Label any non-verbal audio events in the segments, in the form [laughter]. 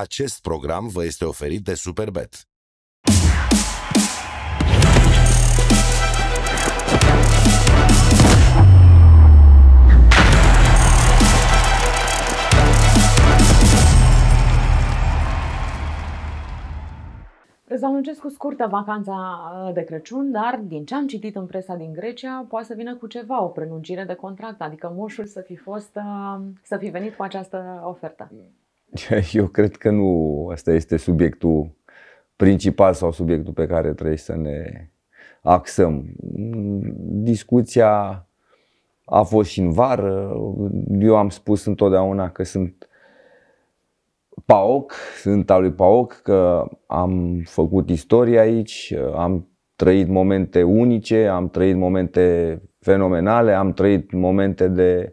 Acest program vă este oferit de Superbet. cu scurtă vacanța uh, de Crăciun, dar din ce am citit în presa din Grecia, poate să vină cu ceva, o prelungire de contract, adică moșul să fi fost, uh, să fi venit cu această ofertă. [laughs] Eu cred că nu asta este subiectul principal sau subiectul pe care trebuie să ne axăm. Discuția a fost și în vară. Eu am spus întotdeauna că sunt Paoc, sunt al lui Paoc, că am făcut istorie aici, am trăit momente unice, am trăit momente fenomenale, am trăit momente de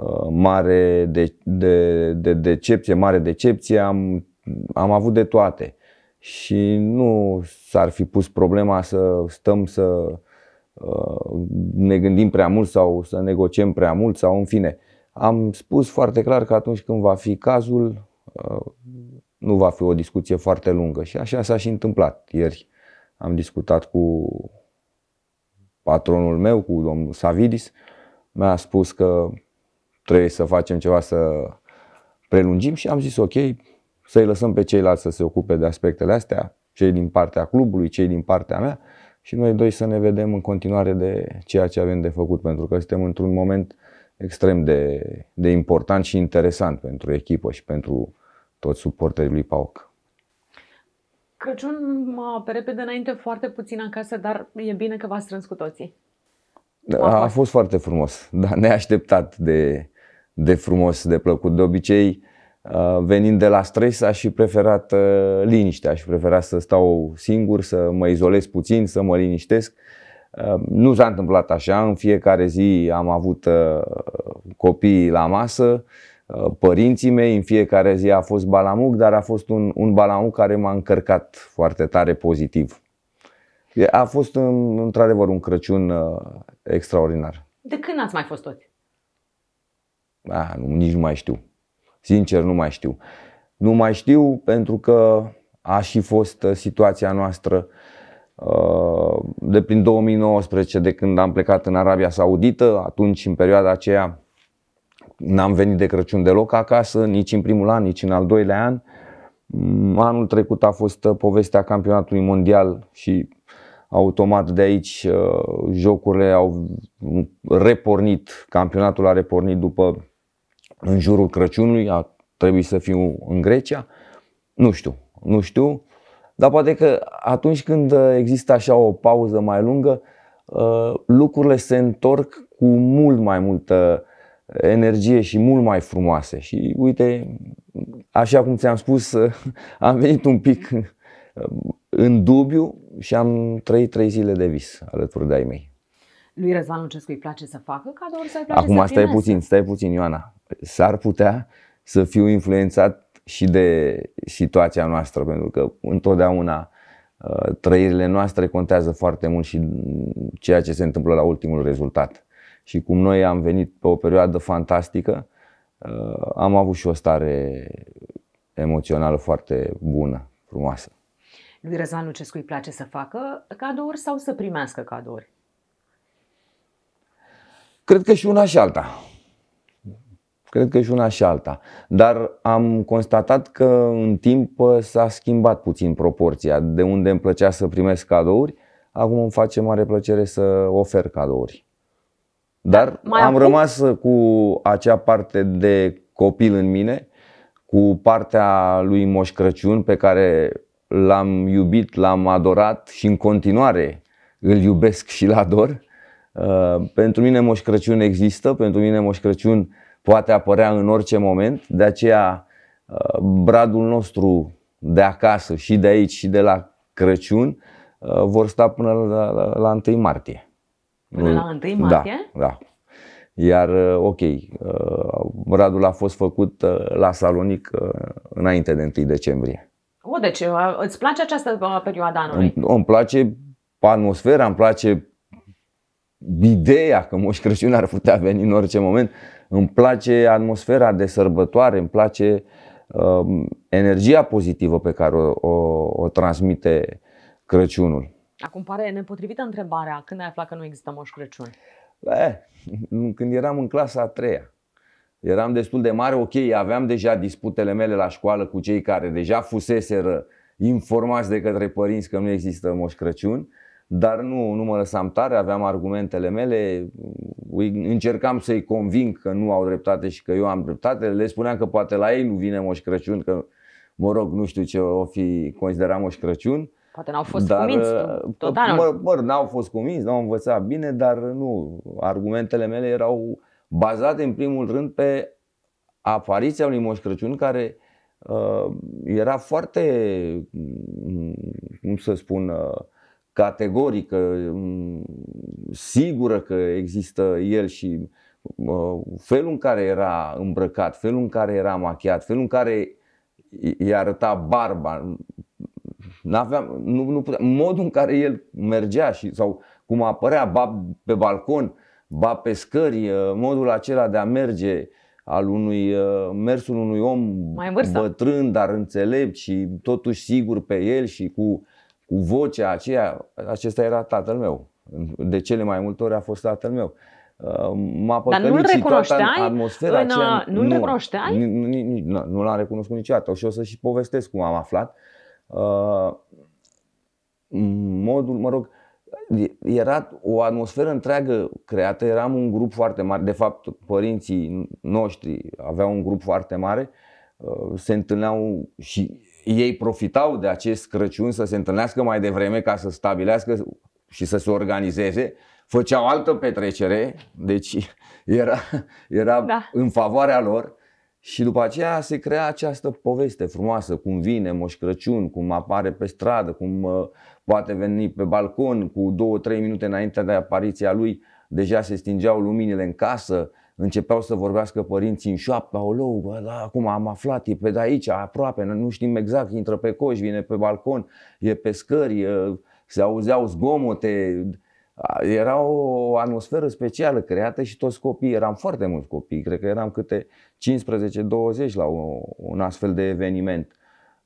Uh, mare de, de, de decepție, mare decepție, am, am avut de toate. Și nu s-ar fi pus problema să stăm să uh, ne gândim prea mult sau să negociem prea mult sau în fine. Am spus foarte clar că atunci când va fi cazul, uh, nu va fi o discuție foarte lungă și așa s-a și întâmplat. Ieri am discutat cu patronul meu, cu domnul Savidis, mi-a spus că trebuie să facem ceva să prelungim și am zis ok, să-i lăsăm pe ceilalți să se ocupe de aspectele astea, cei din partea clubului, cei din partea mea și noi doi să ne vedem în continuare de ceea ce avem de făcut, pentru că suntem într-un moment extrem de, de important și interesant pentru echipă și pentru toți suporterii lui PAOC. Crăciun, pe repede înainte, foarte puțin acasă, dar e bine că v-ați strâns cu toții. A, a fost foarte frumos, dar neașteptat de, de frumos, de plăcut. De obicei, uh, venind de la stres, aș fi preferat uh, liniște, aș prefera să stau singur, să mă izolez puțin, să mă liniștesc. Uh, nu s-a întâmplat așa, în fiecare zi am avut copii la masă, părinții mei, în fiecare zi a fost balamuc, dar a fost un, un balamuc care m-a încărcat foarte tare pozitiv. A fost într-adevăr un Crăciun extraordinar. De când ați mai fost toți? A, ah, nu, nici nu mai știu. Sincer, nu mai știu. Nu mai știu pentru că a și fost uh, situația noastră uh, de prin 2019, de când am plecat în Arabia Saudită, atunci în perioada aceea n-am venit de Crăciun deloc acasă, nici în primul an, nici în al doilea an. Mm, anul trecut a fost uh, povestea campionatului mondial și automat de aici jocurile au repornit, campionatul a repornit după în jurul Crăciunului a trebuit să fiu în Grecia. Nu știu, nu știu, dar poate că atunci când există așa o pauză mai lungă, uh, lucrurile se întorc cu mult mai multă uh, energie și mult mai frumoase. Și uite, așa cum ți-am spus, [laughs] am venit un pic uh, în dubiu și am trăit trei zile de vis alături de ai mei. Lui Răzvan Lucescu îi place să facă cadouri sau îi place Acum să stai primească? puțin, stai puțin, Ioana s-ar putea să fiu influențat și de situația noastră, pentru că întotdeauna uh, trăirile noastre contează foarte mult și ceea ce se întâmplă la ultimul rezultat. Și cum noi am venit pe o perioadă fantastică, uh, am avut și o stare emoțională foarte bună, frumoasă. Lui Răzvan Lucescu îi place să facă cadouri sau să primească cadouri? Cred că și una și alta. Cred că și una și alta. Dar am constatat că în timp ă, s-a schimbat puțin proporția. De unde îmi plăcea să primesc cadouri, acum îmi face mare plăcere să ofer cadouri. Dar Mai am acum? rămas cu acea parte de copil în mine, cu partea lui Moș Crăciun pe care l-am iubit, l-am adorat și în continuare îl iubesc și l ador. Ă, pentru mine Moș Crăciun există, pentru mine Moș Crăciun poate apărea în orice moment, de aceea uh, bradul nostru de acasă și de aici și de la Crăciun uh, vor sta până la, la, la 1 martie. Până la 1 martie? Da, da. Iar, uh, ok, bradul a fost făcut la Salonic înainte de 1 decembrie. O, deci îți place această perioadă anului? Îmi, îmi place atmosfera, îmi place ideea că Moș Crăciun ar putea veni în orice moment. Uh, îmi place atmosfera de sărbătoare, îmi place uh, energia pozitivă pe care o, o, o transmite Crăciunul. Acum pare nepotrivită întrebarea, când ai aflat că nu există Moș Crăciun? Bă, când eram în clasa a treia. Eram destul de mare, ok, aveam deja disputele mele la școală cu cei care deja fuseseră informați de către părinți că nu există Moș Crăciun, dar nu, nu mă lăsam tare, aveam argumentele mele, mm, încercam să-i conving că nu au dreptate și că eu am dreptate, le spuneam că poate la ei nu vine Moș Crăciun, că mă rog, nu știu ce o fi considerat Moș Crăciun. Poate n-au fost dar, cuminți tot uh, anul. Mă, mă, n-au fost cuminți, n-au învățat bine, dar nu, argumentele mele erau bazate în primul rând pe apariția unui Moș Crăciun care uh, era foarte, mm, cum să spun, uh, categorică, mm, sigură că există el și felul în care era îmbrăcat, felul în care era machiat, felul în care îi arăta barba, N-aveam, nu, nu puteam, modul în care el mergea și, sau cum apărea, ba pe balcon, ba pe scări, ă, modul acela de a merge al unui ă, mersul unui om Mai bătrân, dar înțelept și totuși sigur pe el și cu cu vocea aceea, acesta era tatăl meu. De cele mai multe ori a fost tatăl meu. Uh, m-a Dar nu-l recunoșteai? Atmosfera în, uh, nu-l nu, recunoșteai? Nu, nu l-am recunoscut niciodată și o să și povestesc cum am aflat. Uh, modul, mă rog, era o atmosferă întreagă creată, eram un grup foarte mare, de fapt părinții noștri aveau un grup foarte mare, se întâlneau și ei profitau de acest Crăciun să se întâlnească mai devreme ca să stabilească și să se organizeze, făceau altă petrecere, deci era, era da. în favoarea lor și după aceea se crea această poveste frumoasă, cum vine Moș Crăciun, cum apare pe stradă, cum uh, poate veni pe balcon cu două, trei minute înainte de apariția lui, deja se stingeau luminile în casă, începeau să vorbească părinții în șoaptă, olou, bă, da, acum am aflat, e pe de aici, aproape, nu știm exact, intră pe coș, vine pe balcon, e pe scări, e, se auzeau zgomote, era o atmosferă specială creată și toți copiii, eram foarte mulți copii, cred că eram câte 15-20 la un, un astfel de eveniment.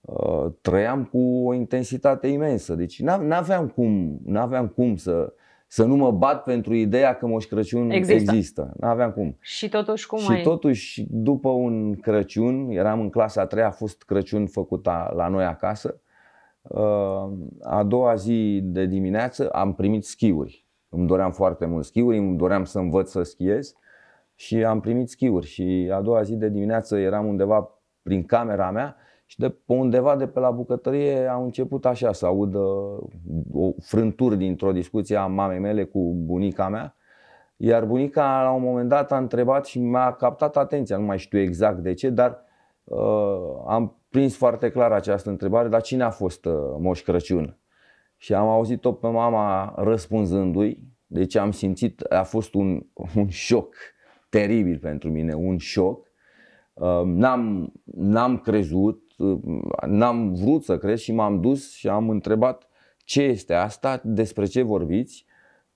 Uh, trăiam cu o intensitate imensă, deci n-aveam cum, n-aveam cum să, să nu mă bat pentru ideea că Moș Crăciun există. există. Nu aveam cum. Și totuși cum Și ai... totuși după un Crăciun, eram în clasa a treia, a fost Crăciun făcut a, la noi acasă, uh, a doua zi de dimineață am primit schiuri. Îmi doream foarte mult schiuri, îmi doream să învăț să schiez și am primit schiuri și a doua zi de dimineață eram undeva prin camera mea și de pe undeva de pe la bucătărie au început așa să audă uh, o frânturi dintr-o discuție a mamei mele cu bunica mea. Iar bunica la un moment dat a întrebat și mi-a captat atenția, nu mai știu exact de ce, dar uh, am prins foarte clar această întrebare, dar cine a fost uh, Moș Crăciun? Și am auzit-o pe mama răspunzându-i, deci am simțit, a fost un, un șoc teribil pentru mine, un șoc. Uh, n-am, n-am crezut, Uh, n-am vrut să cred și m-am dus și am întrebat ce este asta, despre ce vorbiți,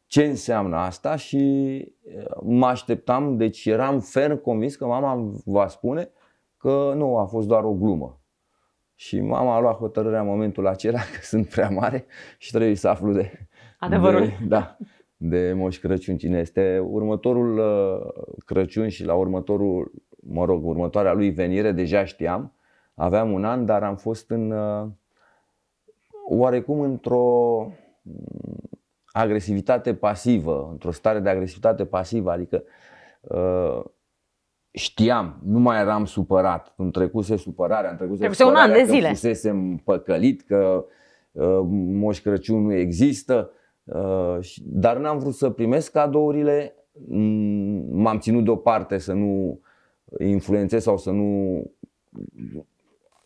ce înseamnă asta și uh, mă așteptam, deci eram ferm convins că mama va spune că nu, a fost doar o glumă. Și mama a luat hotărârea în momentul acela [laughs] că sunt prea mare și trebuie să aflu de... Adevărul. De, da, de Moș Crăciun, cine este următorul uh, Crăciun și la următorul, mă rog, următoarea lui venire, deja știam, aveam un an, dar am fost în uh, oarecum într-o mm, agresivitate pasivă, într-o stare de agresivitate pasivă, adică uh, știam, nu mai eram supărat, îmi trecuse supărarea, îmi trecuse trecuse supărarea un an de zile. că fusesem păcălit, că uh, Moș Crăciun nu există, dar n-am vrut să primesc cadourile, m-am ținut deoparte să nu influențez sau să nu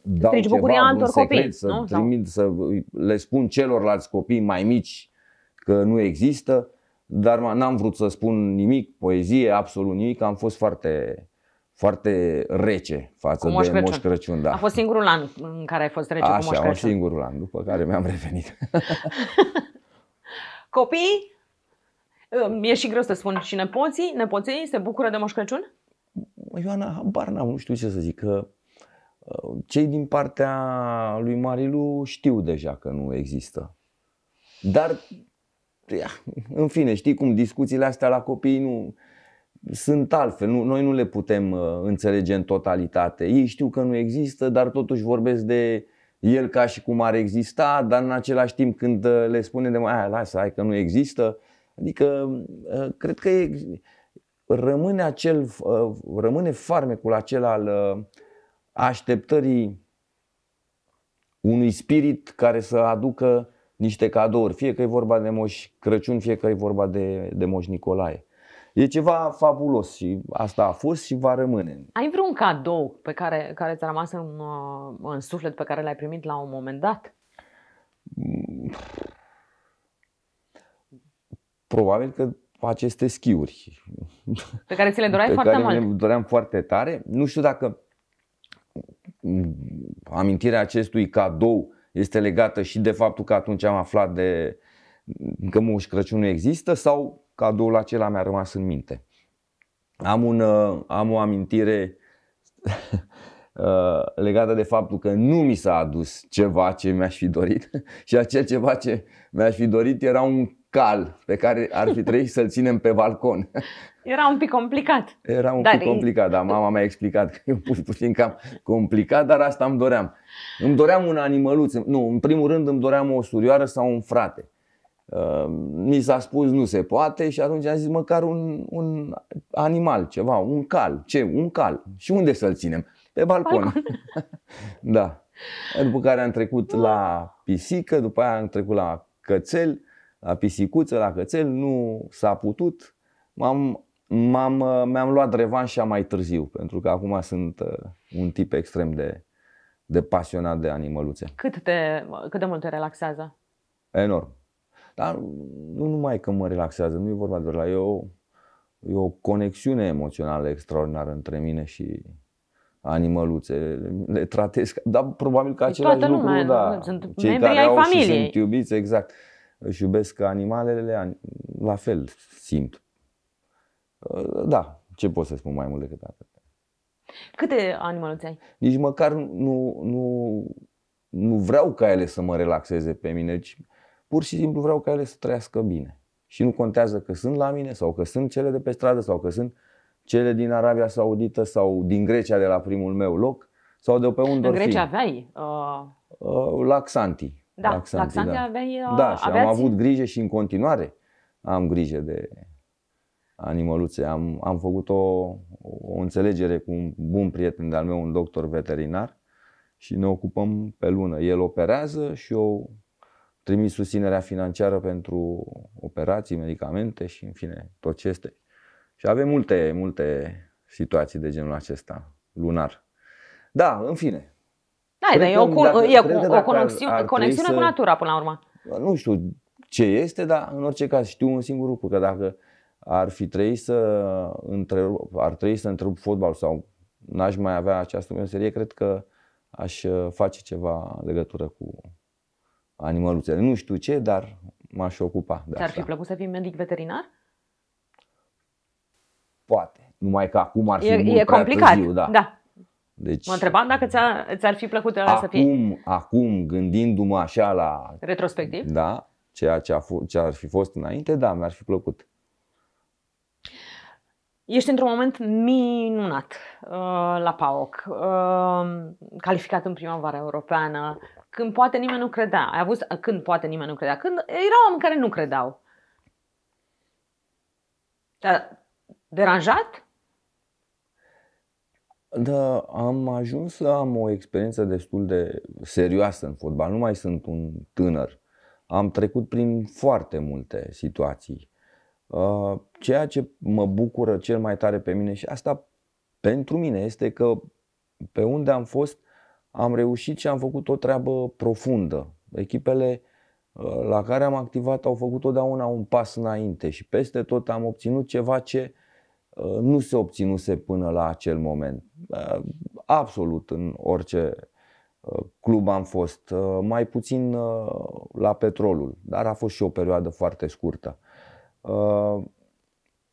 dau Strici bucuria ceva, altor secret, copii, să nu? trimit, să le spun celorlalți copii mai mici că nu există, dar n-am vrut să spun nimic, poezie, absolut nimic, am fost foarte foarte rece față Moș de Crăciun. Moș Crăciun. Da. A fost singurul an în care ai fost rece Așa, cu Moș Crăciun. Așa, singurul an, după care mi-am revenit. [laughs] [laughs] Copii, mi-e și greu să spun și nepoții, nepoții se bucură de Moș Crăciun? Ioana, habar n-am, nu știu ce să zic, că cei din partea lui Marilu știu deja că nu există. Dar, ia, în fine, știi cum discuțiile astea la copii nu sunt altfel. Nu, noi nu le putem uh, înțelege în totalitate. Ei știu că nu există, dar totuși vorbesc de el ca și cum ar exista, dar în același timp când uh, le spune de mai, lasă, hai că nu există. Adică, uh, cred că e, rămâne, acel, rămâne farmecul acela al așteptării unui spirit care să aducă niște cadouri, fie că e vorba de Moș Crăciun, fie că e vorba de, de Moș Nicolae. E ceva fabulos și asta a fost și va rămâne. Ai vreun cadou pe care, care ți-a rămas în, uh, în suflet, pe care l-ai primit la un moment dat? Probabil că aceste schiuri. Pe care ți le doreai pe foarte care mult. Le doream foarte tare. Nu știu dacă amintirea acestui cadou este legată și de faptul că atunci am aflat de că Moș Crăciun nu există sau cadoul acela mi-a rămas în minte. Am, un, uh, am o amintire [laughs] uh, legată de faptul că nu mi s-a adus ceva ce mi-aș fi dorit [laughs] și acel ceva ce mi-aș fi dorit era un cal pe care ar fi trebuit să-l ținem pe balcon. Era un pic complicat. Era un dar pic complicat, dar mama mi-a explicat că e pus puțin cam complicat, dar asta îmi doream. Îmi doream un animăluț. Nu, în primul rând îmi doream o surioară sau un frate. Uh, mi s-a spus nu se poate și atunci am zis măcar un, un animal, ceva, un cal. Ce? Un cal. Și unde să-l ținem? Pe balcon. balcon. [laughs] da. După care am trecut la pisică, după aia am trecut la cățel la pisicuță, la cățel, nu s-a putut. M-am, m-am, mi-am luat revanșa mai târziu, pentru că acum sunt uh, un tip extrem de, de pasionat de animăluțe. Cât, te, cât de mult te relaxează? Enorm. Dar nu numai că mă relaxează, nu e vorba de la eu. E o conexiune emoțională extraordinară între mine și animăluțe, le tratez, dar probabil că păi același toată lumea, lucru, da, sunt cei care ai au familiei. și sunt iubiți, exact. Uh, își iubesc animalele, la fel simt. Uh, da, ce pot să spun mai mult decât atât. Câte animaluțe ai? Nici măcar nu, nu, nu vreau ca ele să mă relaxeze pe mine, ci pur și simplu vreau ca ele să trăiască bine. Și nu contează că sunt la mine sau că sunt cele de pe stradă sau că sunt cele din Arabia Saudită sau din Grecia de la primul meu loc sau de pe unde În Grecia fi. aveai? Uh... uh Laxanti. Da, laxantii, da. Aveai, uh, da, și aveați... am avut grijă și în continuare am grijă de animăluțe. Am, am făcut o, o înțelegere cu un bun prieten de-al meu, un doctor veterinar, și ne ocupăm pe lună. El operează și eu trimis susținerea financiară pentru operații, medicamente și, în fine, tot ce este. Și avem multe, multe situații de genul acesta, lunar. Da, în fine, Hai, dar e o, dacă, e o, o conexiune, ar, ar conexiune să... cu natura până la urmă. Nu știu ce este, dar în orice caz știu un singur lucru, că dacă ar fi trebuit să întrerup, ar trebui să întrerup fotbal sau n-aș mai avea această meserie, cred că aș uh, face ceva în legătură cu animaluțele. Nu știu ce, dar m-aș ocupa de Ți-ar fi plăcut să fii medic veterinar? Poate. Numai că acum ar fi e, mult e complicat. târziu, da. da. Deci, mă întrebam dacă ți-a, ți-ar fi plăcut acum, să fie. Acum, gândindu-mă așa la... Retrospectiv? Da, ceea ce, a f- ce ar fi fost înainte, da, mi-ar fi plăcut. Ești într-un moment minunat uh, la PAOC, uh, calificat în primăvara europeană, când poate nimeni nu credea. Ai avut când poate nimeni nu credea, când erau oameni care nu credeau. Te-a deranjat? Da, am ajuns să am o experiență destul de serioasă în fotbal. Nu mai sunt un tânăr. Am trecut prin foarte multe situații. Uh, ceea ce mă bucură cel mai tare pe mine și asta pentru mine este că pe unde am fost am reușit și am făcut o treabă profundă. Echipele uh, la care am activat au făcut totdeauna un pas înainte și peste tot am obținut ceva ce uh, Uh, nu se obținuse până la acel moment. Uh, absolut în orice uh, club am fost, mai puțin la petrolul, dar a fost și o perioadă foarte scurtă.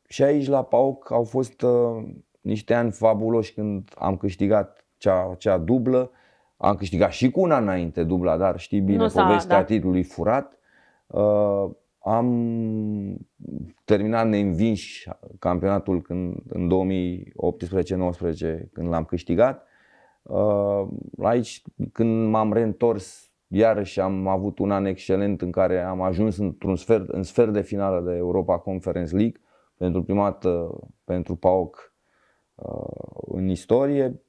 Și aici la PAOC au fost niște ani fabuloși când am câștigat cea, cea dublă, am câștigat și cu una înainte dubla, dar știi bine nu povestea da. titlului furat. Am terminat neînvinși campionatul când, în 2018-19 când l-am câștigat. Uh, aici când m-am reîntors iarăși am avut un an excelent în care am ajuns într-un sfert, în sfert de finală de Europa Conference League pentru prima dată pentru PAOC uh, în istorie.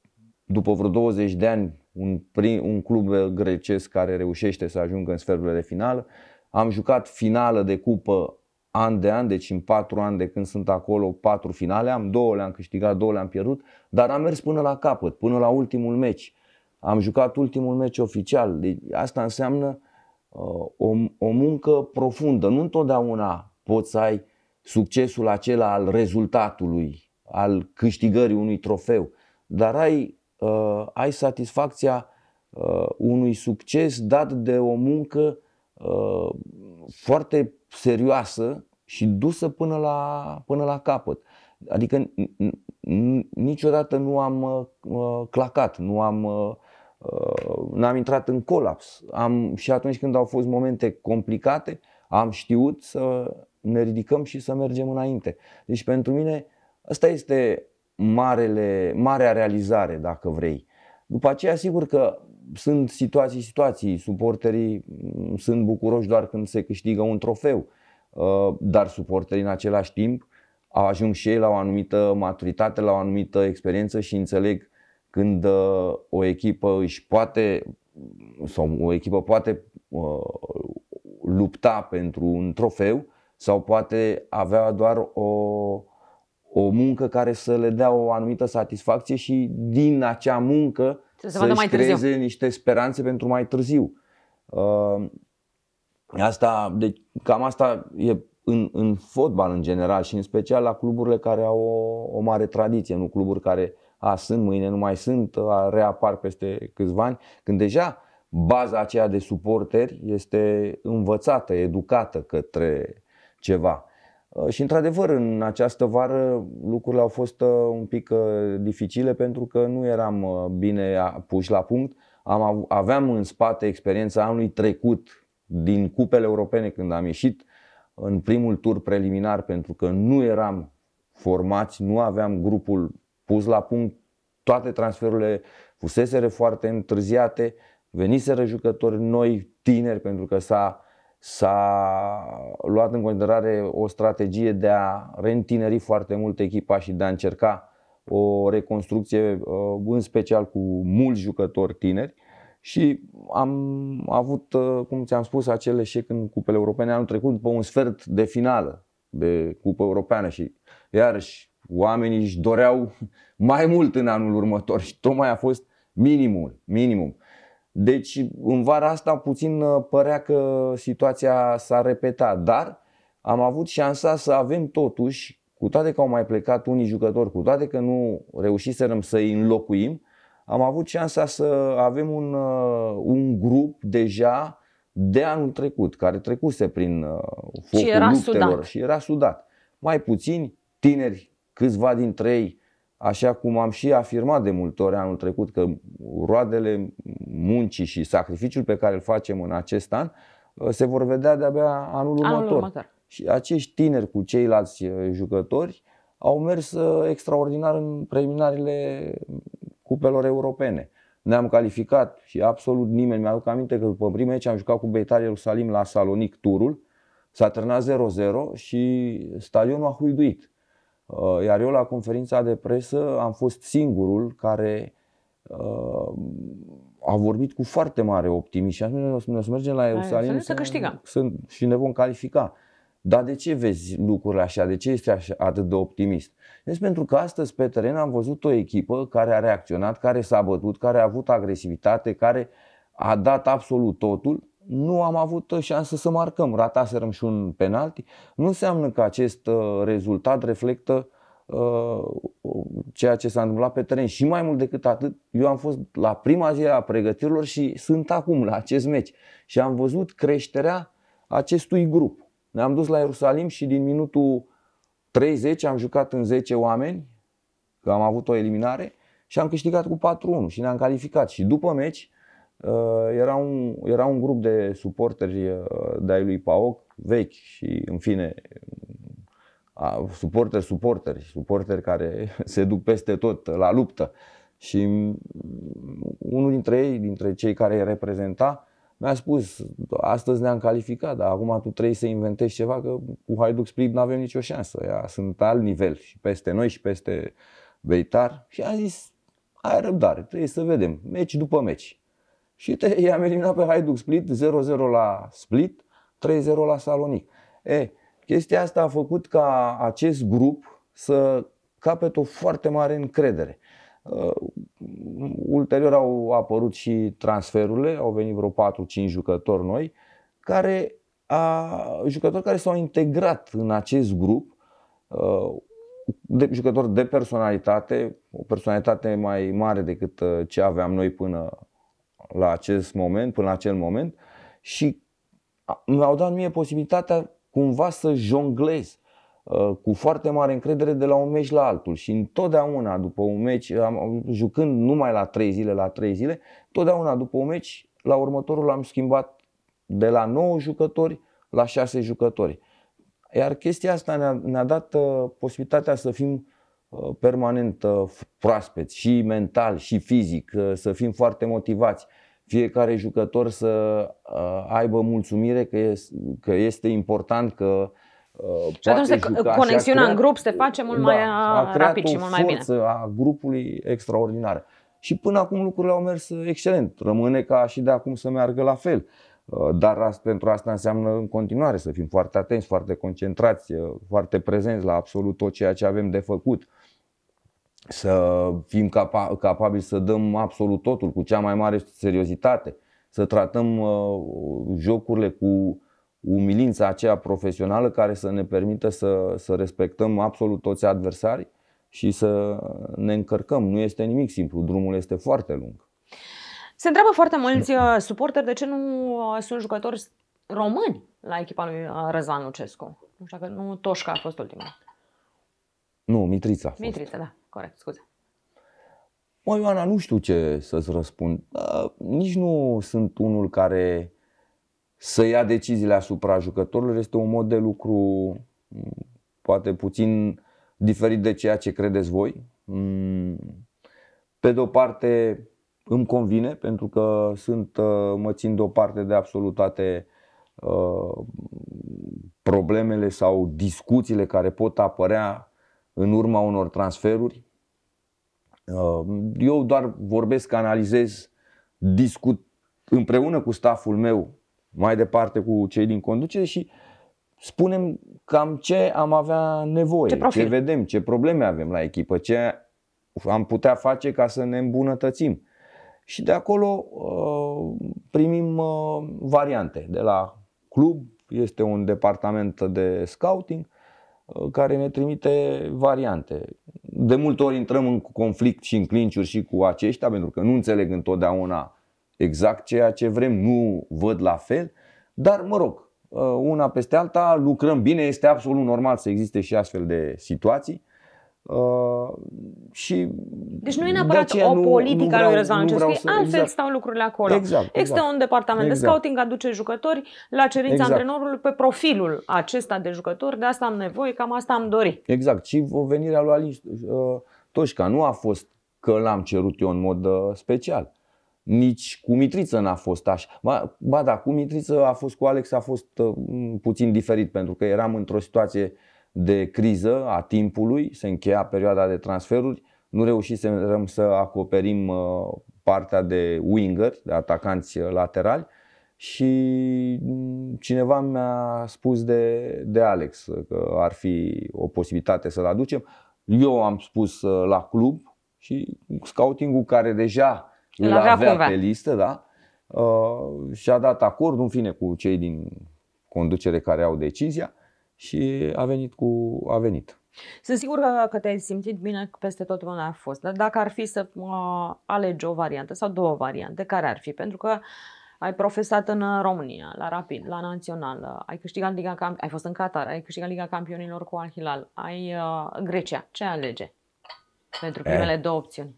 După vreo 20 de ani, un, prim, un club grecesc care reușește să ajungă în sferturile de finală. Am jucat finală de cupă an de an, deci în patru ani de când sunt acolo, patru finale, am două le-am câștigat, două le-am pierdut, dar am mers până la capăt, până la ultimul meci. Am jucat ultimul meci oficial. Deci asta înseamnă uh, o, o muncă profundă. Nu întotdeauna poți să ai succesul acela al rezultatului, al câștigării unui trofeu, dar ai, uh, ai satisfacția uh, unui succes dat de o muncă Uh, foarte serioasă și dusă până la, până la capăt. Adică niciodată nu am uh, clacat, nu am, uh, uh, n-am intrat în colaps. Am, și atunci când au fost momente complicate, am știut să ne ridicăm și să mergem înainte. Deci pentru mine asta este marele, marea realizare, dacă vrei. După aceea, sigur că sunt situații, situații, suporterii mm, sunt bucuroși doar când se câștigă un trofeu, uh, dar suporterii în același timp ajung și ei la o anumită maturitate, la o anumită experiență și înțeleg când uh, o echipă își poate sau o echipă poate uh, lupta pentru un trofeu sau poate avea doar o, o muncă care să le dea o anumită satisfacție și din acea muncă să să vadă mai târziu. niște speranțe pentru mai târziu. Uh, asta, deci, cam asta e în, în fotbal în general și în special la cluburile care au o, o mare tradiție, nu cluburi care a, sunt, mâine nu mai sunt, a, reapar peste câțiva ani, când deja baza aceea de suporteri este învățată, educată către ceva. Uh, și într-adevăr, în această vară lucrurile au fost uh, un pic uh, dificile pentru că nu eram bine puși la punct. Am, aveam în spate experiența anului trecut din cupele europene când am ieșit în primul tur preliminar pentru că nu eram formați, nu aveam grupul pus la punct, toate transferurile fuseseră foarte întârziate, veniseră jucători noi, tineri, pentru că s-a S-a luat în considerare o strategie de a reîntineri foarte mult echipa și de a încerca o reconstrucție, uh, în special cu mulți jucători tineri. Și am avut, uh, cum ți-am spus, acel eșec în cupele europene anul trecut după un sfert de finală de cupă europeană și iarăși oamenii își doreau mai mult în anul următor și tocmai a fost minimul, minimum. Deci în vara asta puțin uh, părea că situația s-a repetat, dar am avut șansa să avem totuși, cu toate că au mai plecat unii jucători, cu toate că nu reușiserăm să-i înlocuim, am avut șansa să avem un, uh, un grup deja de anul trecut, care trecuse prin uh, focul și era luptelor sudat. și era sudat. Mai puțini tineri, câțiva dintre ei Așa cum am și afirmat de multe ori anul trecut că roadele muncii și sacrificiul pe care îl facem în acest an uh, se vor vedea de-abia anul, anul următor. următor. Și acești tineri cu ceilalți uh, jucători au mers uh, extraordinar în preliminarele cupelor europene. Ne-am calificat și absolut nimeni. Mi-aduc aminte că după primul meci am jucat cu Beitar Ierusalim la Salonic turul, s-a terminat 0-0 și stadionul a huiduit. Uh, iar eu la conferința de presă am fost singurul care uh, a vorbit cu foarte mare optimism și noi o să mergem la Ierusalim să, să, Să, și ne vom califica. Dar de ce vezi lucrurile așa? De ce este așa, atât de optimist? Este pentru că astăzi pe teren am văzut o echipă care a reacționat, care s-a bătut, care a avut agresivitate, care a dat absolut totul nu am avut uh, șansă să marcăm, rataserăm și un penalti, nu înseamnă că acest uh, rezultat reflectă uh, ceea ce s-a întâmplat pe teren și mai mult decât atât, eu am fost la prima zi a pregătirilor și sunt acum la acest meci și am văzut creșterea acestui grup. Ne-am dus la Ierusalim și din minutul 30 am jucat în 10 oameni, că am avut o eliminare și am câștigat cu 4-1 și ne-am calificat și după meci Uh, era un, era un grup de suporteri uh, de-ai lui Paoc, vechi și, în fine, uh, suporteri, suporteri, suporteri care [laughs] se duc peste tot la luptă. Și mm, unul dintre ei, dintre cei care îi reprezenta, mi-a spus, astăzi ne-am calificat, dar acum tu trebuie să inventezi ceva, că cu Hajduk Split nu avem nicio șansă. Ea sunt alt nivel și peste noi și peste Beitar. Și a zis, ai răbdare, trebuie să vedem, meci după meci. Și te, i-am eliminat pe Haiduc Split, 0-0 la Split, 3-0 la Salonic. E, chestia asta a făcut ca acest grup să capete o foarte mare încredere. Uh, ulterior au apărut și transferurile, au venit vreo 4-5 jucători noi, care a, jucători care s-au integrat în acest grup, uh, de, jucători de personalitate, o personalitate mai mare decât uh, ce aveam noi până la acest moment, până la acel moment și mi-au dat mie posibilitatea cumva să jonglez uh, cu foarte mare încredere de la un meci la altul și întotdeauna după un meci, jucând numai la 3 zile, la 3 zile, totdeauna după un meci, la următorul am schimbat de la 9 jucători la 6 jucători. Iar chestia asta ne-a, ne dat uh, posibilitatea să fim Uh, permanent uh, proaspeți și mental și fizic, uh, să fim foarte motivați, fiecare jucător să aibă mulțumire că este, că este important, că și poate juca conexiunea creat, în grup se face mult da, mai rapid și mult mai bine. a grupului extraordinar Și până acum lucrurile au mers excelent. Rămâne ca și de acum să meargă la fel. Uh, dar asta, pentru asta înseamnă în continuare să fim foarte atenți, foarte concentrați, uh, foarte prezenți la absolut tot ceea ce avem de făcut. Să fim capa- capabili să dăm absolut totul cu cea mai mare seriozitate, să tratăm uh, jocurile cu umilința aceea profesională care să ne permită să, să respectăm absolut toți adversarii și să ne încărcăm. Nu este nimic simplu, drumul este foarte lung. Se întreabă foarte mulți mm. uh, suporteri de ce nu uh, sunt jucători români la echipa lui uh, Răzvan Lucescu. Nu știu că nu Toșca a fost ultima. Nu, Mitrița. Mitrița, da, corect, scuze. Mă, Ioana, nu știu ce să-ți răspund. Uh, nici nu sunt unul care să ia deciziile asupra jucătorilor. Este un mod de lucru mm, poate puțin diferit de ceea ce credeți voi. Mm, pe de o parte, îmi convine pentru că sunt, uh, mă țin deoparte de absolut toate uh, problemele sau discuțiile care pot apărea în urma unor transferuri. Uh, eu doar vorbesc, analizez, discut împreună cu staful meu, mai departe cu cei din conducere și spunem cam ce am avea nevoie, ce, ce vedem, ce probleme avem la echipă, ce am putea face ca să ne îmbunătățim și de acolo uh, primim uh, variante de la club, este un departament de scouting uh, care ne trimite variante. De multe ori intrăm în conflict și în clinciuri și cu aceștia pentru că nu înțeleg întotdeauna exact ceea ce vrem, nu văd la fel, dar mă rog, una peste alta lucrăm bine, este absolut normal să existe și astfel de situații Uh, și deci nu e neapărat o politică a lui Răzvan Lucescu, altfel exact. stau lucrurile acolo. Exact, exact. Există un departament exact. de scouting, aduce jucători la cerința exact. antrenorului pe profilul acesta de jucători, de asta am nevoie, cam asta am dorit. Exact, și venirea lui Alin uh, Toșca nu a fost că l-am cerut eu în mod uh, special. Nici cu Mitriță n-a fost așa. Ba, ba da, cu Mitriță a fost, cu Alex a fost uh, puțin diferit, pentru că eram într-o situație uh, de criză a timpului, se încheia perioada de transferuri, nu reușisem să acoperim uh, partea de winger, de atacanți uh, laterali și mm, cineva mi-a spus de, de Alex că ar fi o posibilitate să-l aducem. Eu am spus uh, la club și scoutingul care deja îl avea, avea pe listă, da? Uh, și-a dat acord, în fine, cu cei din conducere care au decizia și a venit cu a venit. Sunt sigur că te-ai simțit bine peste tot unde ai fost, dar dacă ar fi să uh, alegi o variantă sau două variante, care ar fi? Pentru că ai profesat în uh, România, la Rapid, la Național, uh, ai câștigat Liga Camp- ai fost în Qatar, ai câștigat Liga Campionilor cu Al Hilal, ai uh, Grecia. Ce alege pentru eh. primele e, două opțiuni?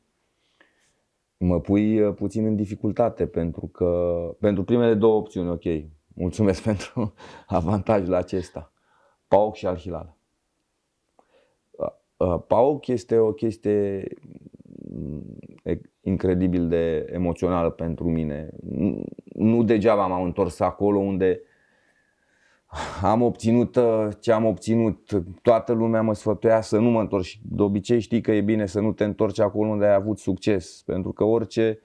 Mă pui uh, puțin în dificultate pentru că pentru primele două opțiuni, ok. Mulțumesc [laughs] pentru avantajul acesta. PAOC și Al-Hilal. PAOC este o chestie mm, incredibil de emoțională pentru mine. Nu degeaba m-am întors acolo unde am obținut ă, ce am obținut. Toată lumea mă sfătuia să nu mă întorc. De obicei știi că e bine să nu te întorci acolo unde ai avut succes, pentru că orice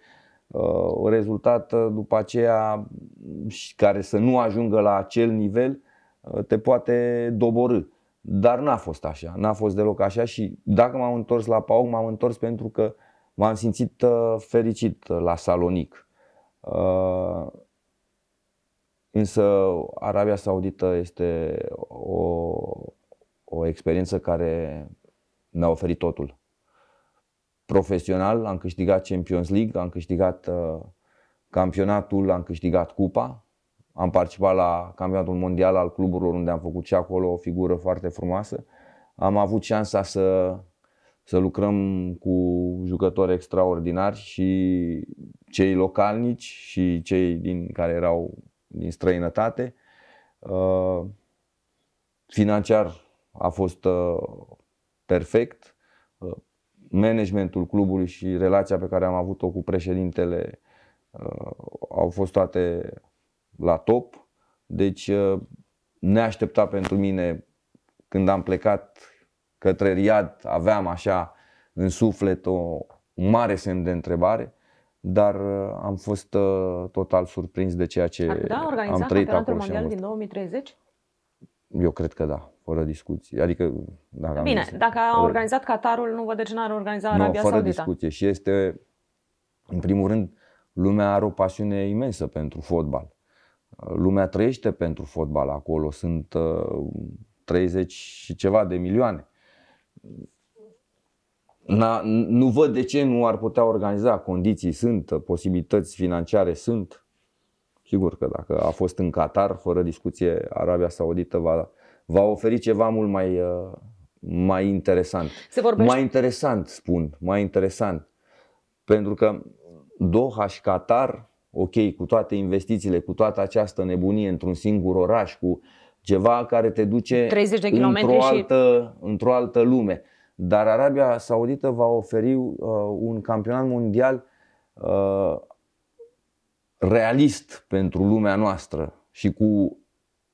ă, rezultat ă, după aceea care să nu ajungă la acel nivel Uh, te poate doborâ. Dar n-a fost așa, n-a fost deloc așa și dacă m-am întors la PAOC, m-am întors pentru că m-am simțit uh, fericit la Salonic. Uh, însă Arabia Saudită este o, o experiență care mi-a oferit totul. Profesional am câștigat Champions League, am câștigat campionatul, am câștigat cupa, am participat la campionatul mondial al cluburilor unde am făcut și acolo o figură foarte frumoasă. Am avut șansa să, să lucrăm cu jucători extraordinari și cei localnici și cei din care erau din străinătate. Uh, financiar a fost uh, perfect. Uh, managementul clubului și relația pe care am avut-o cu președintele au fost toate la top, deci uh, neașteptat pentru mine când am plecat către Riad aveam așa în suflet o mare semn de întrebare, dar uh, am fost uh, total surprins de ceea ce Ar am trăit acolo. mondial din 2030? Eu cred că da, fără discuții. Adică, dacă Bine, am zis, dacă a organizat Qatarul, nu văd de ce n-ar organiza Arabia Saudită. fără discuție. Și este, în primul rând, lumea are o pasiune imensă pentru fotbal. Lumea trăiește pentru fotbal acolo, sunt 30 uh, și ceva de milioane. Na, nu văd de ce nu ar putea organiza. Condiții sunt, posibilități financiare sunt. Sigur că dacă a fost în Qatar, fără discuție, Arabia Saudită va, va oferi ceva mult mai, uh, mai interesant. Se vorbește... Mai interesant, spun, mai interesant. Pentru că Doha și Qatar ok, cu toate investițiile, cu toată această nebunie într-un singur oraș, cu ceva care te duce 30 de într-o, altă, și... într-o altă lume. Dar Arabia Saudită va oferi uh, un campionat mondial uh, realist pentru lumea noastră și cu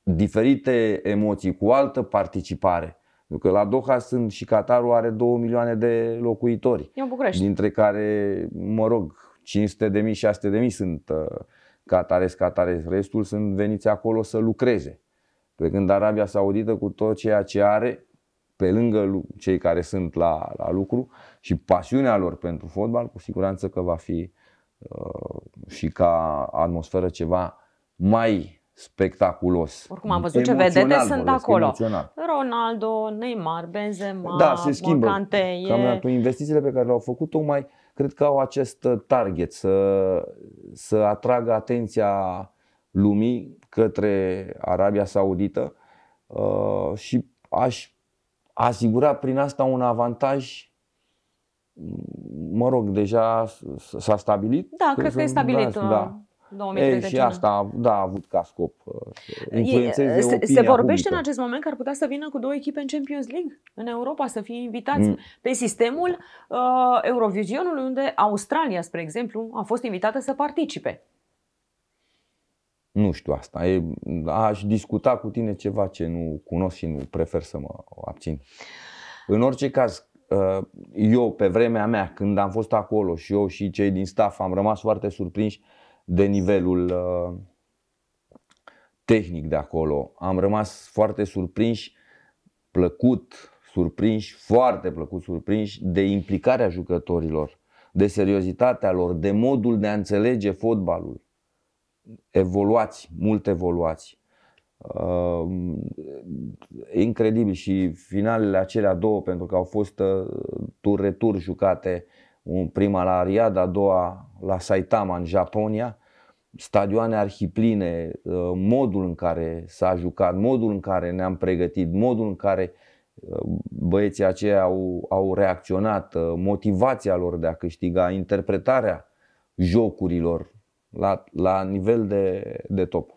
diferite emoții, cu altă participare. Pentru că la Doha sunt și Qatarul are 2 milioane de locuitori, dintre care, mă rog, 500000 de mii, de mii sunt uh, catarezi, catarezi. restul sunt veniți acolo să lucreze. Pe când Arabia Saudită cu tot ceea ce are, pe lângă cei care sunt la, la lucru și pasiunea lor pentru fotbal, cu siguranță că va fi uh, și ca atmosferă ceva mai spectaculos. Oricum am văzut emoțional, ce vedete sunt acolo. Emoțional. Ronaldo, Neymar, Benzema, da, se schimbă. Cam investițiile pe care le-au făcut tocmai mai cred că au acest uh, target să, să atragă atenția lumii către Arabia Saudită uh, și aș asigura prin asta un avantaj mă rog, deja s-a stabilit? Da, cred că e stabilit. Da, da. 2030. Și asta da, a avut ca scop uh, influențeze e, se, se vorbește publică. în acest moment că ar putea să vină cu două echipe în Champions League în Europa, să fie invitați mm. pe sistemul uh, Eurovisionului, unde Australia, spre exemplu, a fost invitată să participe. Nu știu asta. E, aș discuta cu tine ceva ce nu cunosc și nu prefer să mă abțin. În orice caz, uh, eu pe vremea mea, când am fost acolo și eu și cei din staff am rămas foarte surprinși uh, de nivelul uh, tehnic de acolo. Am rămas foarte surprinși, plăcut surprinși, foarte plăcut surprinși de implicarea jucătorilor, de seriozitatea lor, de modul de a înțelege fotbalul. Evoluați, mult evoluați. Uh, incredibil și finalele acelea două, pentru că au fost uh, tur-retur jucate, prima la Ariad, a doua la Saitama în Japonia, stadioane arhipline, uh, modul în care s-a jucat, modul în care ne-am pregătit, modul în care uh, băieții aceia au, au reacționat, uh, motivația lor de a câștiga, interpretarea jocurilor la, la nivel de, de top.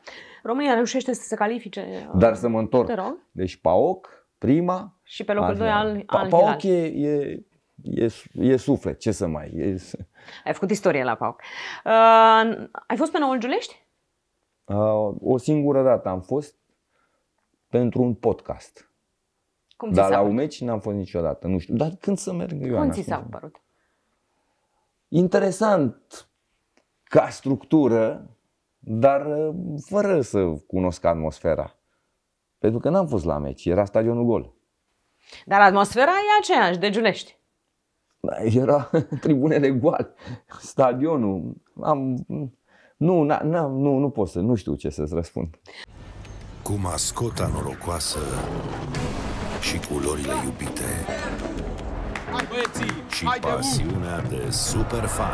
România reușește să se califice. Dar să mă întorc. Deci PAOC, prima. Și pe locul 2 al, al Paok e, e e, e suflet, ce să mai... E... Ai făcut istorie la PAOC. Uh, ai fost pe Noul Giulești? Uh, o singură dată am fost pentru un podcast. Cum ți Dar la Umeci n-am fost niciodată, nu știu. Dar când să merg eu? Cum ți s-a părut? Interesant ca structură, dar uh, fără să cunosc atmosfera. Pentru că n-am fost la meci, era stadionul gol. Dar atmosfera e aceeași, de Giulești era [laughs] tribunele goale, stadionul. Am, nu, na, na, nu, nu pot să, nu știu ce să-ți răspund. Cu mascota norocoasă și culorile iubite Băieții, și pasiunea de superfan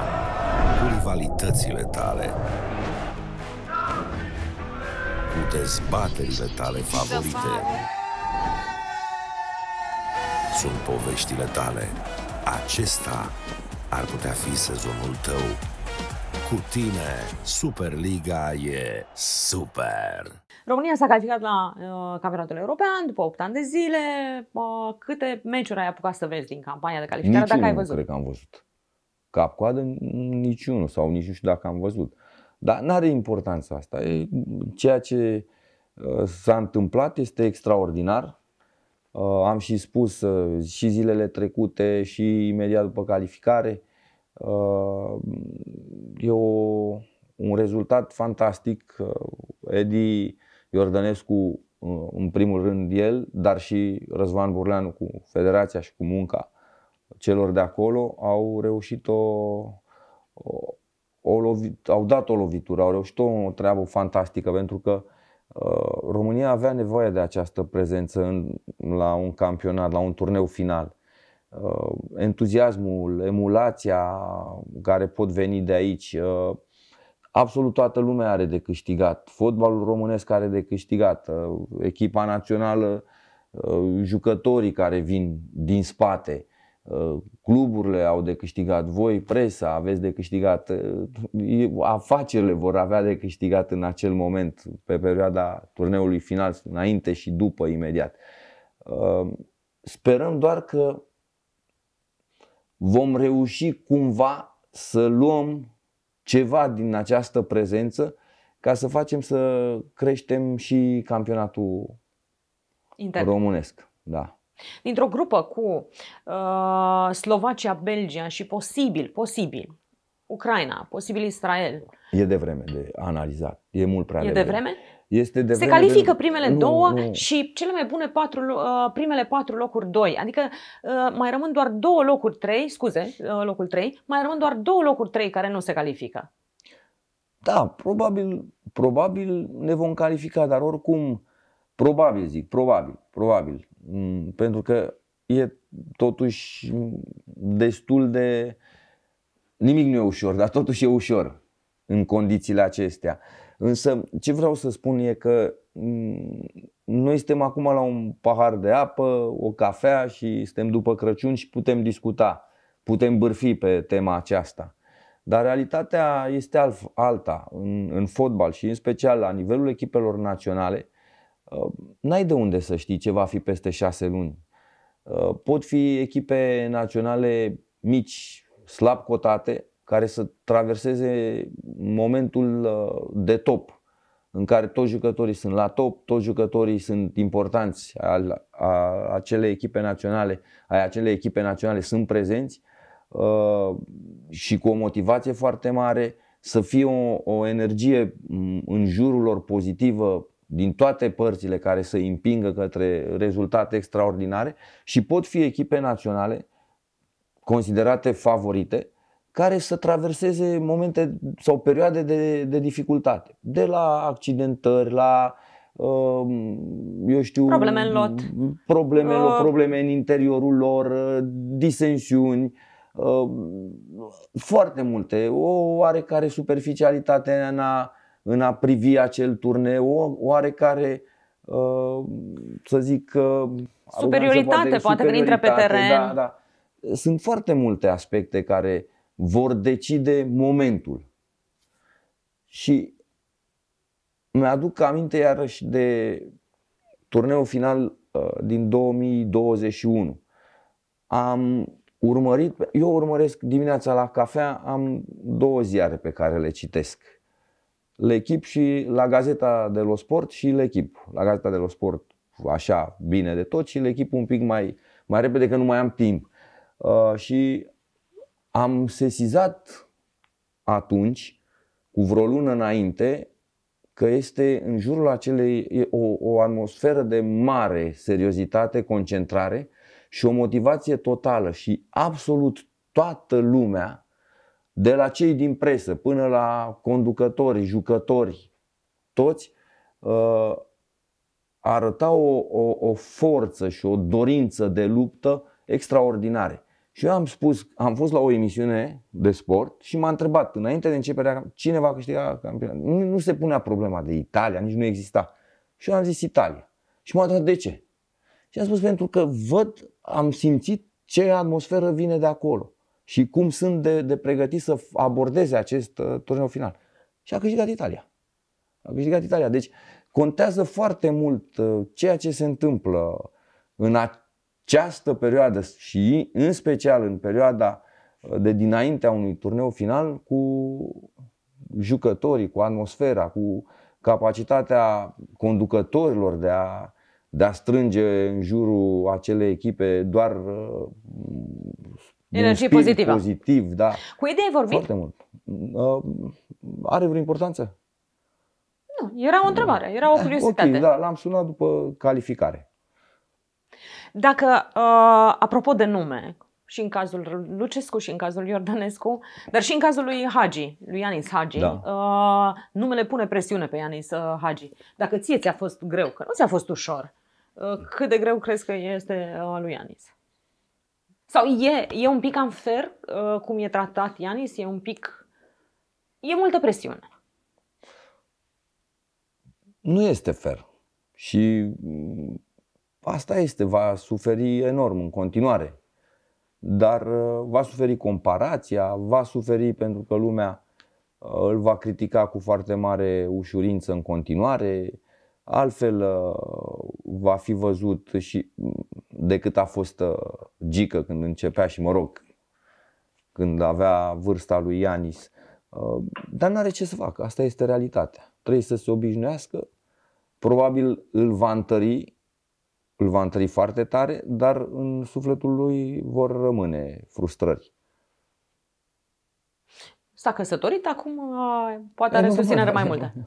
cu rivalitățile tale cu dezbaterile tale favorite sunt poveștile tale acesta ar putea fi sezonul tău. Cu tine, Superliga e super! România s-a calificat la uh, campionatul european după 8 ani de zile. Uh, câte meciuri ai apucat să vezi din campania de calificare, niciunul dacă ai văzut? cred că am văzut. Cap-coadă, niciunul sau nici nu știu dacă am văzut. Dar nu are importanță asta. E, ceea ce uh, s-a întâmplat este extraordinar Uh, am și spus uh, și zilele trecute și imediat după calificare. Uh, e o, un rezultat fantastic. Edi Iordănescu, în primul rând el, dar și Răzvan Burleanu cu federația și cu munca celor de acolo, au reușit o, o, o lovit, au dat o lovitură, au reușit o treabă fantastică, pentru că uh, Uh, România avea nevoie de această prezență în, la un campionat, la un turneu final. Uh, entuziasmul, emulația care pot veni de aici, uh, absolut toată lumea are de câștigat. Fotbalul românesc are de câștigat, echipa națională, jucătorii care vin din spate cluburile au de câștigat, voi, presa, aveți de câștigat, afacerile vor avea de câștigat în acel moment, pe perioada turneului final, înainte și după, imediat. Uh, sperăm doar că vom reuși cumva să luăm ceva din această prezență ca să facem să creștem și campionatul Inter. românesc. Da dintr-o grupă cu uh, Slovacia, Belgia și posibil, posibil, Ucraina, posibil Israel. E de vreme de analizat. E mult prea e de vreme. Este de Se califică de... primele nu, două nu. și cele mai bune patru, uh, primele patru locuri doi. Adică uh, mai rămân doar două locuri trei, scuze, uh, locul trei, mai rămân doar două locuri trei care nu se califică. Da, probabil, probabil ne vom califica, dar oricum, probabil zic, probabil, probabil. Mm, pentru că e totuși destul de... Nimic nu e ușor, dar totuși e ușor în condițiile acestea. Însă ce vreau să spun e că mm, noi suntem acum la un pahar de apă, o cafea și suntem după Crăciun și putem discuta, putem bârfi pe tema aceasta. Dar realitatea este alta. În, în fotbal și în special la nivelul echipelor naționale, Uh, n-ai de unde să știi ce va fi peste șase luni. Uh, pot fi echipe naționale mici, slab cotate, care să traverseze momentul uh, de top, în care toți jucătorii sunt la top, toți jucătorii sunt importanți al a, acele echipe naționale, a, acele echipe naționale sunt prezenți și cu o motivație foarte mare, să fie o, o energie în jurul lor pozitivă, din toate părțile care să împingă către rezultate extraordinare și pot fi echipe naționale considerate favorite care să traverseze momente sau perioade de, de dificultate, de la accidentări, la um, eu știu, probleme în lot, probleme, uh... probleme în interiorul lor, uh, disensiuni, uh, foarte multe, o oarecare superficialitate în a în a privi acel turneu oarecare, uh, să zic, uh, superioritate, poate, poate când intră pe teren. Da, da. Sunt foarte multe aspecte care vor decide momentul. Și mi-aduc aminte iarăși de turneul final uh, din 2021. Am urmărit, eu urmăresc dimineața la cafea, am două ziare pe care le citesc L'echip și la Gazeta de lo Sport și l'echip. La Gazeta de lo Sport așa bine de tot și l'echip un pic mai, mai repede că nu mai am timp. Uh, și am sesizat atunci, cu vreo lună înainte, că este în jurul acelei o, o atmosferă de mare seriozitate, concentrare și o motivație totală și absolut toată lumea de la cei din presă până la conducători, jucători, toți uh, arăta o, o, o forță și o dorință de luptă extraordinare. Și eu am spus, am fost la o emisiune de sport și m-a întrebat înainte de începerea cine va câștiga campionatul. Nu, nu se punea problema de Italia, nici nu exista. Și eu am zis Italia. Și m-a întrebat de ce. Și am spus pentru că văd, am simțit ce atmosferă vine de acolo și cum sunt de, de pregătiți să abordeze acest uh, turneu final. Și a câștigat Italia. A câștigat Italia. Deci contează foarte mult uh, ceea ce se întâmplă în această perioadă și în special în perioada uh, de dinaintea unui turneu final cu jucătorii, cu atmosfera, cu capacitatea conducătorilor de a, de a strânge în jurul acelei echipe doar uh, Energie un pozitivă. pozitiv, da. Cu ei de ai vorbit? Foarte mult. Uh, are vreo importanță? Nu, era o întrebare, era o eh, curiozitate. Ok, da, l-am sunat după calificare. Dacă, uh, apropo de nume, și în cazul Lucescu, și în cazul Iordanescu, dar și în cazul lui Hagi, lui Ianis Hagi, da. uh, numele pune presiune pe Ianis uh, Hagi. Dacă ție ți-a fost greu, că nu ți-a fost ușor, uh, cât de greu crezi că este uh, lui Ianis? Sau e, e un pic unfair uh, cum e tratat Ianis, e un pic... E multă presiune. Nu este fair. Și mm, asta este, va suferi enorm în continuare. Dar uh, va suferi comparația, va suferi pentru că lumea uh, îl va critica cu foarte mare ușurință în continuare, altfel uh, va fi văzut și mm, decât a fost uh, Gică când începea și mă rog, când avea vârsta lui Ianis. Uh, dar nu are ce să facă, asta este realitatea. Trebuie să se obișnuiască, probabil îl va întări, îl va întări foarte tare, dar în sufletul lui vor rămâne frustrări. S-a căsătorit, acum uh, poate are susținere mai multă. [laughs]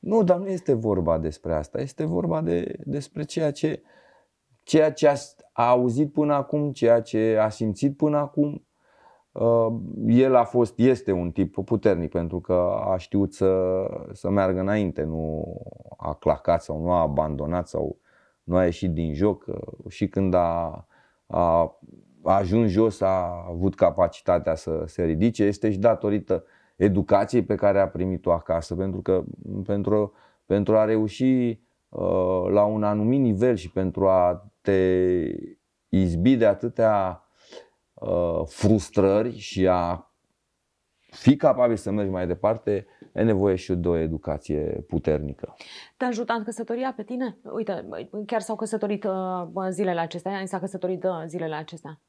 Nu, dar nu este vorba despre asta, este vorba de, despre ceea ce, ceea ce a auzit până acum, ceea ce a simțit până acum. Uh, el a fost, este un tip puternic pentru că a știut să, să meargă înainte, nu a clacat sau nu a abandonat sau nu a ieșit din joc. Uh, și când a, a, a ajuns jos, a avut capacitatea să se ridice, este și datorită educației pe care a primit-o acasă, pentru că pentru, pentru a reuși uh, la un anumit nivel și pentru a te izbi de atâtea uh, frustrări și a fi capabil să mergi mai departe, e nevoie și de o educație puternică. Te-a ajutat căsătoria pe tine? Uite, chiar s-au căsătorit uh, zilele acestea, s-a căsătorit uh, zilele acestea.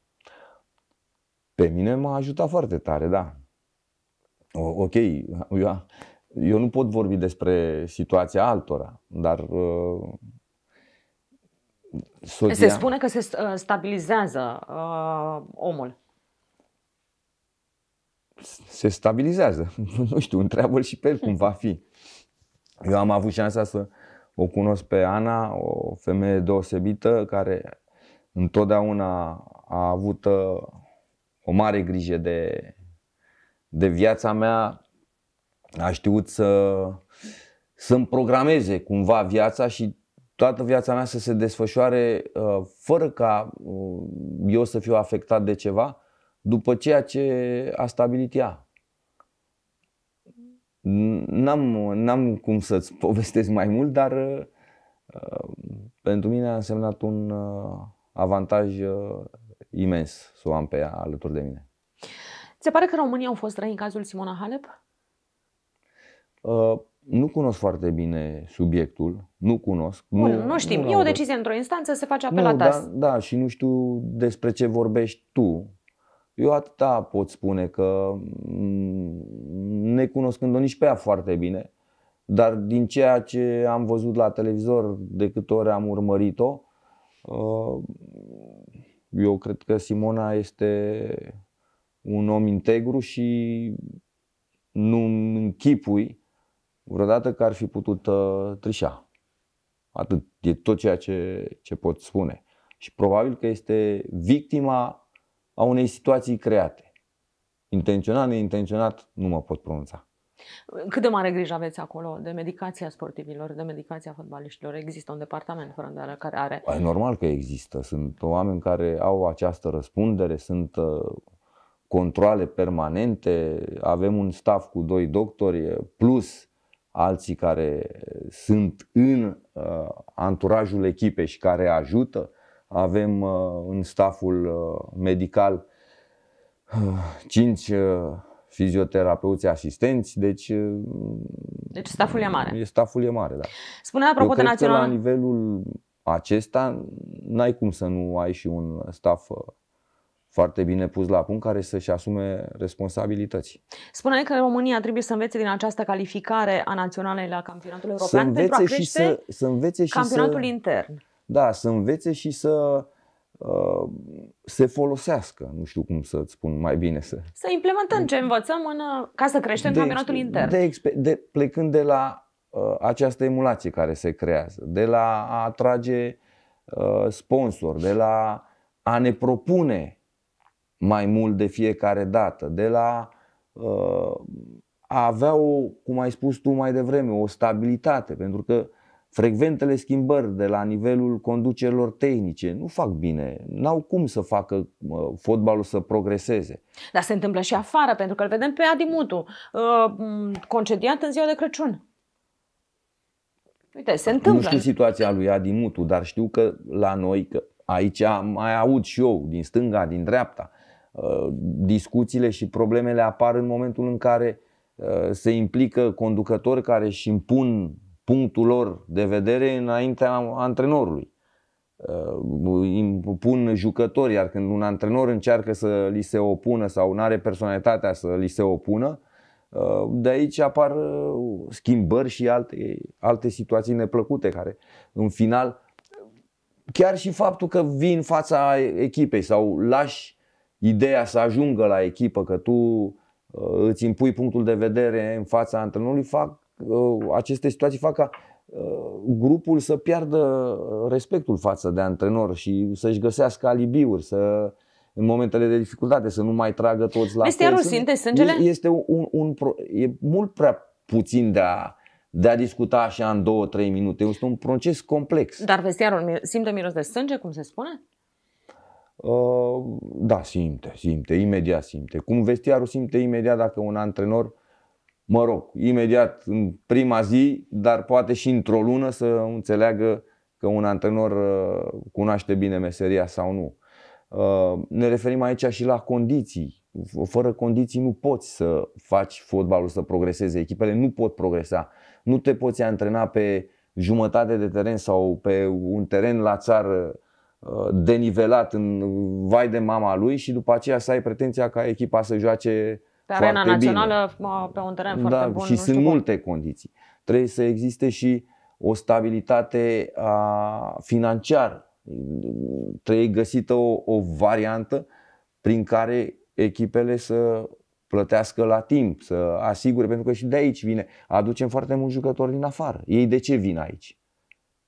Pe mine m-a ajutat foarte tare, da. O, ok, eu, eu nu pot vorbi despre situația altora, dar uh, soția... Se spune că se uh, stabilizează uh, omul. Se stabilizează. [laughs] Nu știu, întreabă și pe el cum va fi. Eu am avut șansa să o cunosc pe Ana, o femeie deosebită care întotdeauna a avut uh, o mare grijă de, de viața mea, a știut să, să-mi programeze cumva viața și toată viața mea să se desfășoare uh, fără ca uh, eu să fiu afectat de ceva, după ceea ce a stabilit ea. N-am, n-am cum să-ți [laughs] povestesc mai mult, dar uh, pentru mine a însemnat un uh, avantaj uh, imens să o am pe ea alături de mine. Ți se pare că România au fost răi în cazul Simona Halep? Uh, nu cunosc foarte bine subiectul, nu cunosc. Bun, nu, nu știm. Nu e o decizie într-o instanță, se face apel nu, la TAS. Da, da, și nu știu despre ce vorbești tu. Eu atâta pot spune că mm, ne o nici pe ea foarte bine, dar din ceea ce am văzut la televizor, de câte ori am urmărit-o, uh, eu cred că Simona este un om integru și nu închipui vreodată că ar fi putut uh, trișa. Atât. E tot ceea ce, ce pot spune. Și probabil că este victima a unei situații create. Intenționat, neintenționat, nu mă pot pronunța. Cât de mare grijă aveți acolo de medicația sportivilor, de medicația fotbaliștilor? Există un departament fără îndoială care are... E păi, normal că există. Sunt oameni care au această răspundere, sunt uh, controle permanente, avem un staff cu doi doctori, uh, plus alții care sunt în uh, anturajul echipei și care ajută. Avem uh, în staful uh, medical 5 uh, uh, fizioterapeuți asistenți, deci uh, deci staful e mare. Staful e mare, da. Spunea apropo Eu de național la nivelul acesta n-ai cum să nu ai și un staff foarte bine pus la punct, care să-și asume responsabilități. Spuneai că România trebuie să învețe din această calificare a naționalei la campionatul european să pentru a și să, să învețe și campionatul să, intern. Da, să învețe și să uh, se folosească, nu știu cum să-ți spun mai bine. Să, să implementăm ce învățăm în, uh, ca să creștem de, campionatul intern. De, de, plecând de la uh, această emulație care se creează, de la a atrage uh, sponsor, de la a ne propune mai mult de fiecare dată, de la uh, a avea o, cum ai spus tu mai devreme, o stabilitate, pentru că frecventele schimbări de la nivelul conducerilor tehnice nu fac bine, n-au cum să facă uh, fotbalul să progreseze. Dar se întâmplă și afară, pentru că îl vedem pe Adi Mutu, uh, concediat în ziua de Crăciun. Uite, se întâmplă. Nu știu situația lui Adi Mutu, dar știu că la noi, că aici mai aud și eu, din stânga, din dreapta, Uh, discuțiile și problemele apar în momentul în care uh, se implică conducători care își impun punctul lor de vedere înaintea antrenorului. Uh, impun jucători, iar când un antrenor încearcă să li se opună sau nu are personalitatea să li se opună, de aici apar schimbări și alte, alte situații neplăcute care în final chiar și faptul că vii în fața echipei sau lași ideea să ajungă la echipă, că tu uh, îți impui punctul de vedere în fața antrenorului, fac, uh, aceste situații fac ca uh, grupul să piardă respectul față de antrenor și să-și găsească alibiuri, să în momentele de dificultate, să nu mai tragă toți la Este fel. simte sângele? Este un, un, un, e mult prea puțin de a, de a discuta așa în două, trei minute. Este un proces complex. Dar vestiarul simte miros de sânge, cum se spune? Ă, da, simte, simte, imediat simte. Cum vestiarul simte imediat dacă un antrenor, mă rog, imediat în prima zi, dar poate și într-o lună să înțeleagă că un antrenor ă, cunoaște bine meseria sau nu. Ă, ne referim aici și la condiții. Fără condiții nu poți să faci fotbalul să progreseze. Echipele nu pot progresa. Nu te poți antrena pe jumătate de teren sau pe un teren la țară Uh, denivelat în vai de mama lui și după aceea să ai pretenția ca echipa să joace pe arena națională, bine. pe un teren da, foarte bun. Și sunt cum. multe condiții. Trebuie să existe și o stabilitate a, financiară. Trebuie găsită o, o variantă prin care echipele să plătească la timp, să asigure, pentru că și de aici vine. Aducem foarte mulți jucători din afară. Ei de ce vin aici?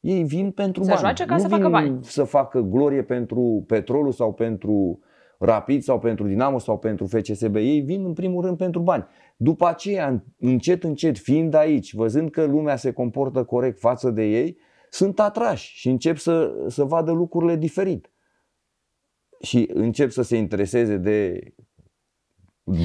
Ei vin pentru să bani. Joace ca nu să vin facă bani. să facă glorie pentru petrolul sau pentru Rapid sau pentru Dinamo sau pentru FCSB. Ei vin în primul rând pentru bani. După aceea, încet, încet, fiind aici, văzând că lumea se comportă corect față de ei, sunt atrași și încep să, să vadă lucrurile diferit. Și încep să se intereseze de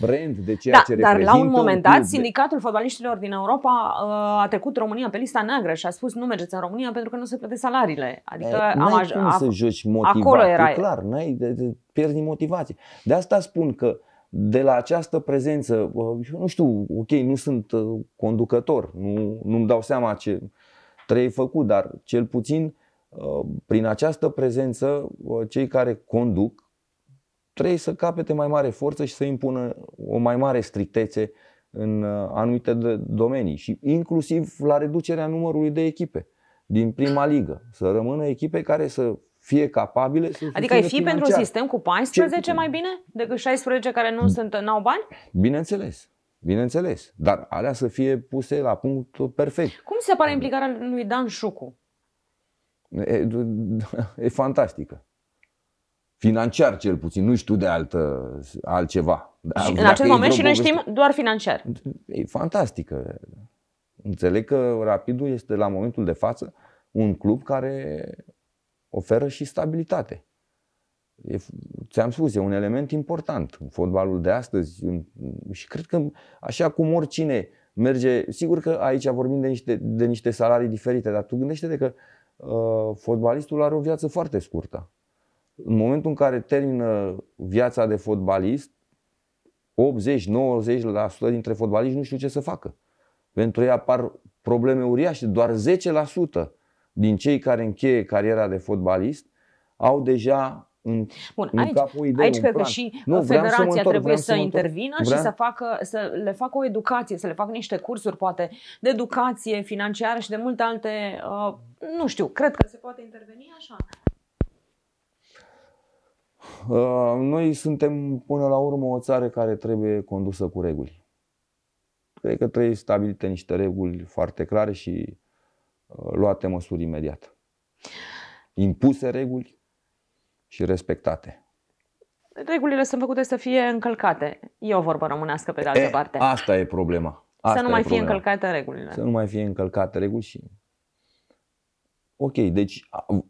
brand, de ceea da, ce dar reprezintă. Dar la un moment dat, de... Sindicatul Fotbaliștilor din Europa uh, a trecut România pe lista neagră și a spus nu mergeți în România pentru că nu se plătesc salariile. Adică e, am aj- cum a... să joci motivat, acolo era. E clar, n-ai, de, de, pierzi motivație. De asta spun că de la această prezență, uh, eu nu știu, ok, nu sunt uh, conducător, nu, nu-mi dau seama ce trei făcut, dar cel puțin prin această prezență, cei care conduc trebuie să capete mai mare forță și să impună o mai mare strictețe în uh, anumite domenii și inclusiv la reducerea numărului de echipe din prima ligă. Să rămână echipe care să fie capabile să Adică ai fi financiar. pentru un sistem cu 14 Ce? mai bine decât 16 care nu sunt, n-au bani? Bineînțeles. Bineînțeles. Dar alea să fie puse la punct perfect. Cum se pare implicarea lui Dan Șucu? E, e fantastică financiar cel puțin, nu știu de altă, altceva. și în acel moment și noi știm doar financiar. E fantastică. Înțeleg că Rapidul este la momentul de față un club care oferă și stabilitate. E, ți-am spus, e un element important în fotbalul de astăzi și cred că așa cum oricine merge, sigur că aici vorbim de niște, de niște salarii diferite, dar tu gândește-te că uh, fotbalistul are o viață foarte scurtă în momentul în care termină viața de fotbalist, 80-90% dintre fotbaliști nu știu ce să facă. Pentru ei apar probleme uriașe. Doar 10% din cei care încheie cariera de fotbalist au deja în, Bun, în aici, capul idei, aici cred că și nu, federația să trebuie să, să intervină vreau? și să, facă, să le facă o educație, să le facă niște cursuri, poate, de educație financiară și de multe alte. Uh, nu știu, cred că se poate interveni așa. Uh, noi suntem până la urmă o țară care trebuie condusă cu reguli. Cred că trebuie stabilite niște reguli foarte clare și uh, luate măsuri imediat. Impuse reguli și respectate regulile sunt făcute să fie încălcate. E o vorbă românească pe de altă e, parte. Asta e problema. Asta să nu mai fie încălcate regulile. Să nu mai fie încălcate reguli și... Ok, deci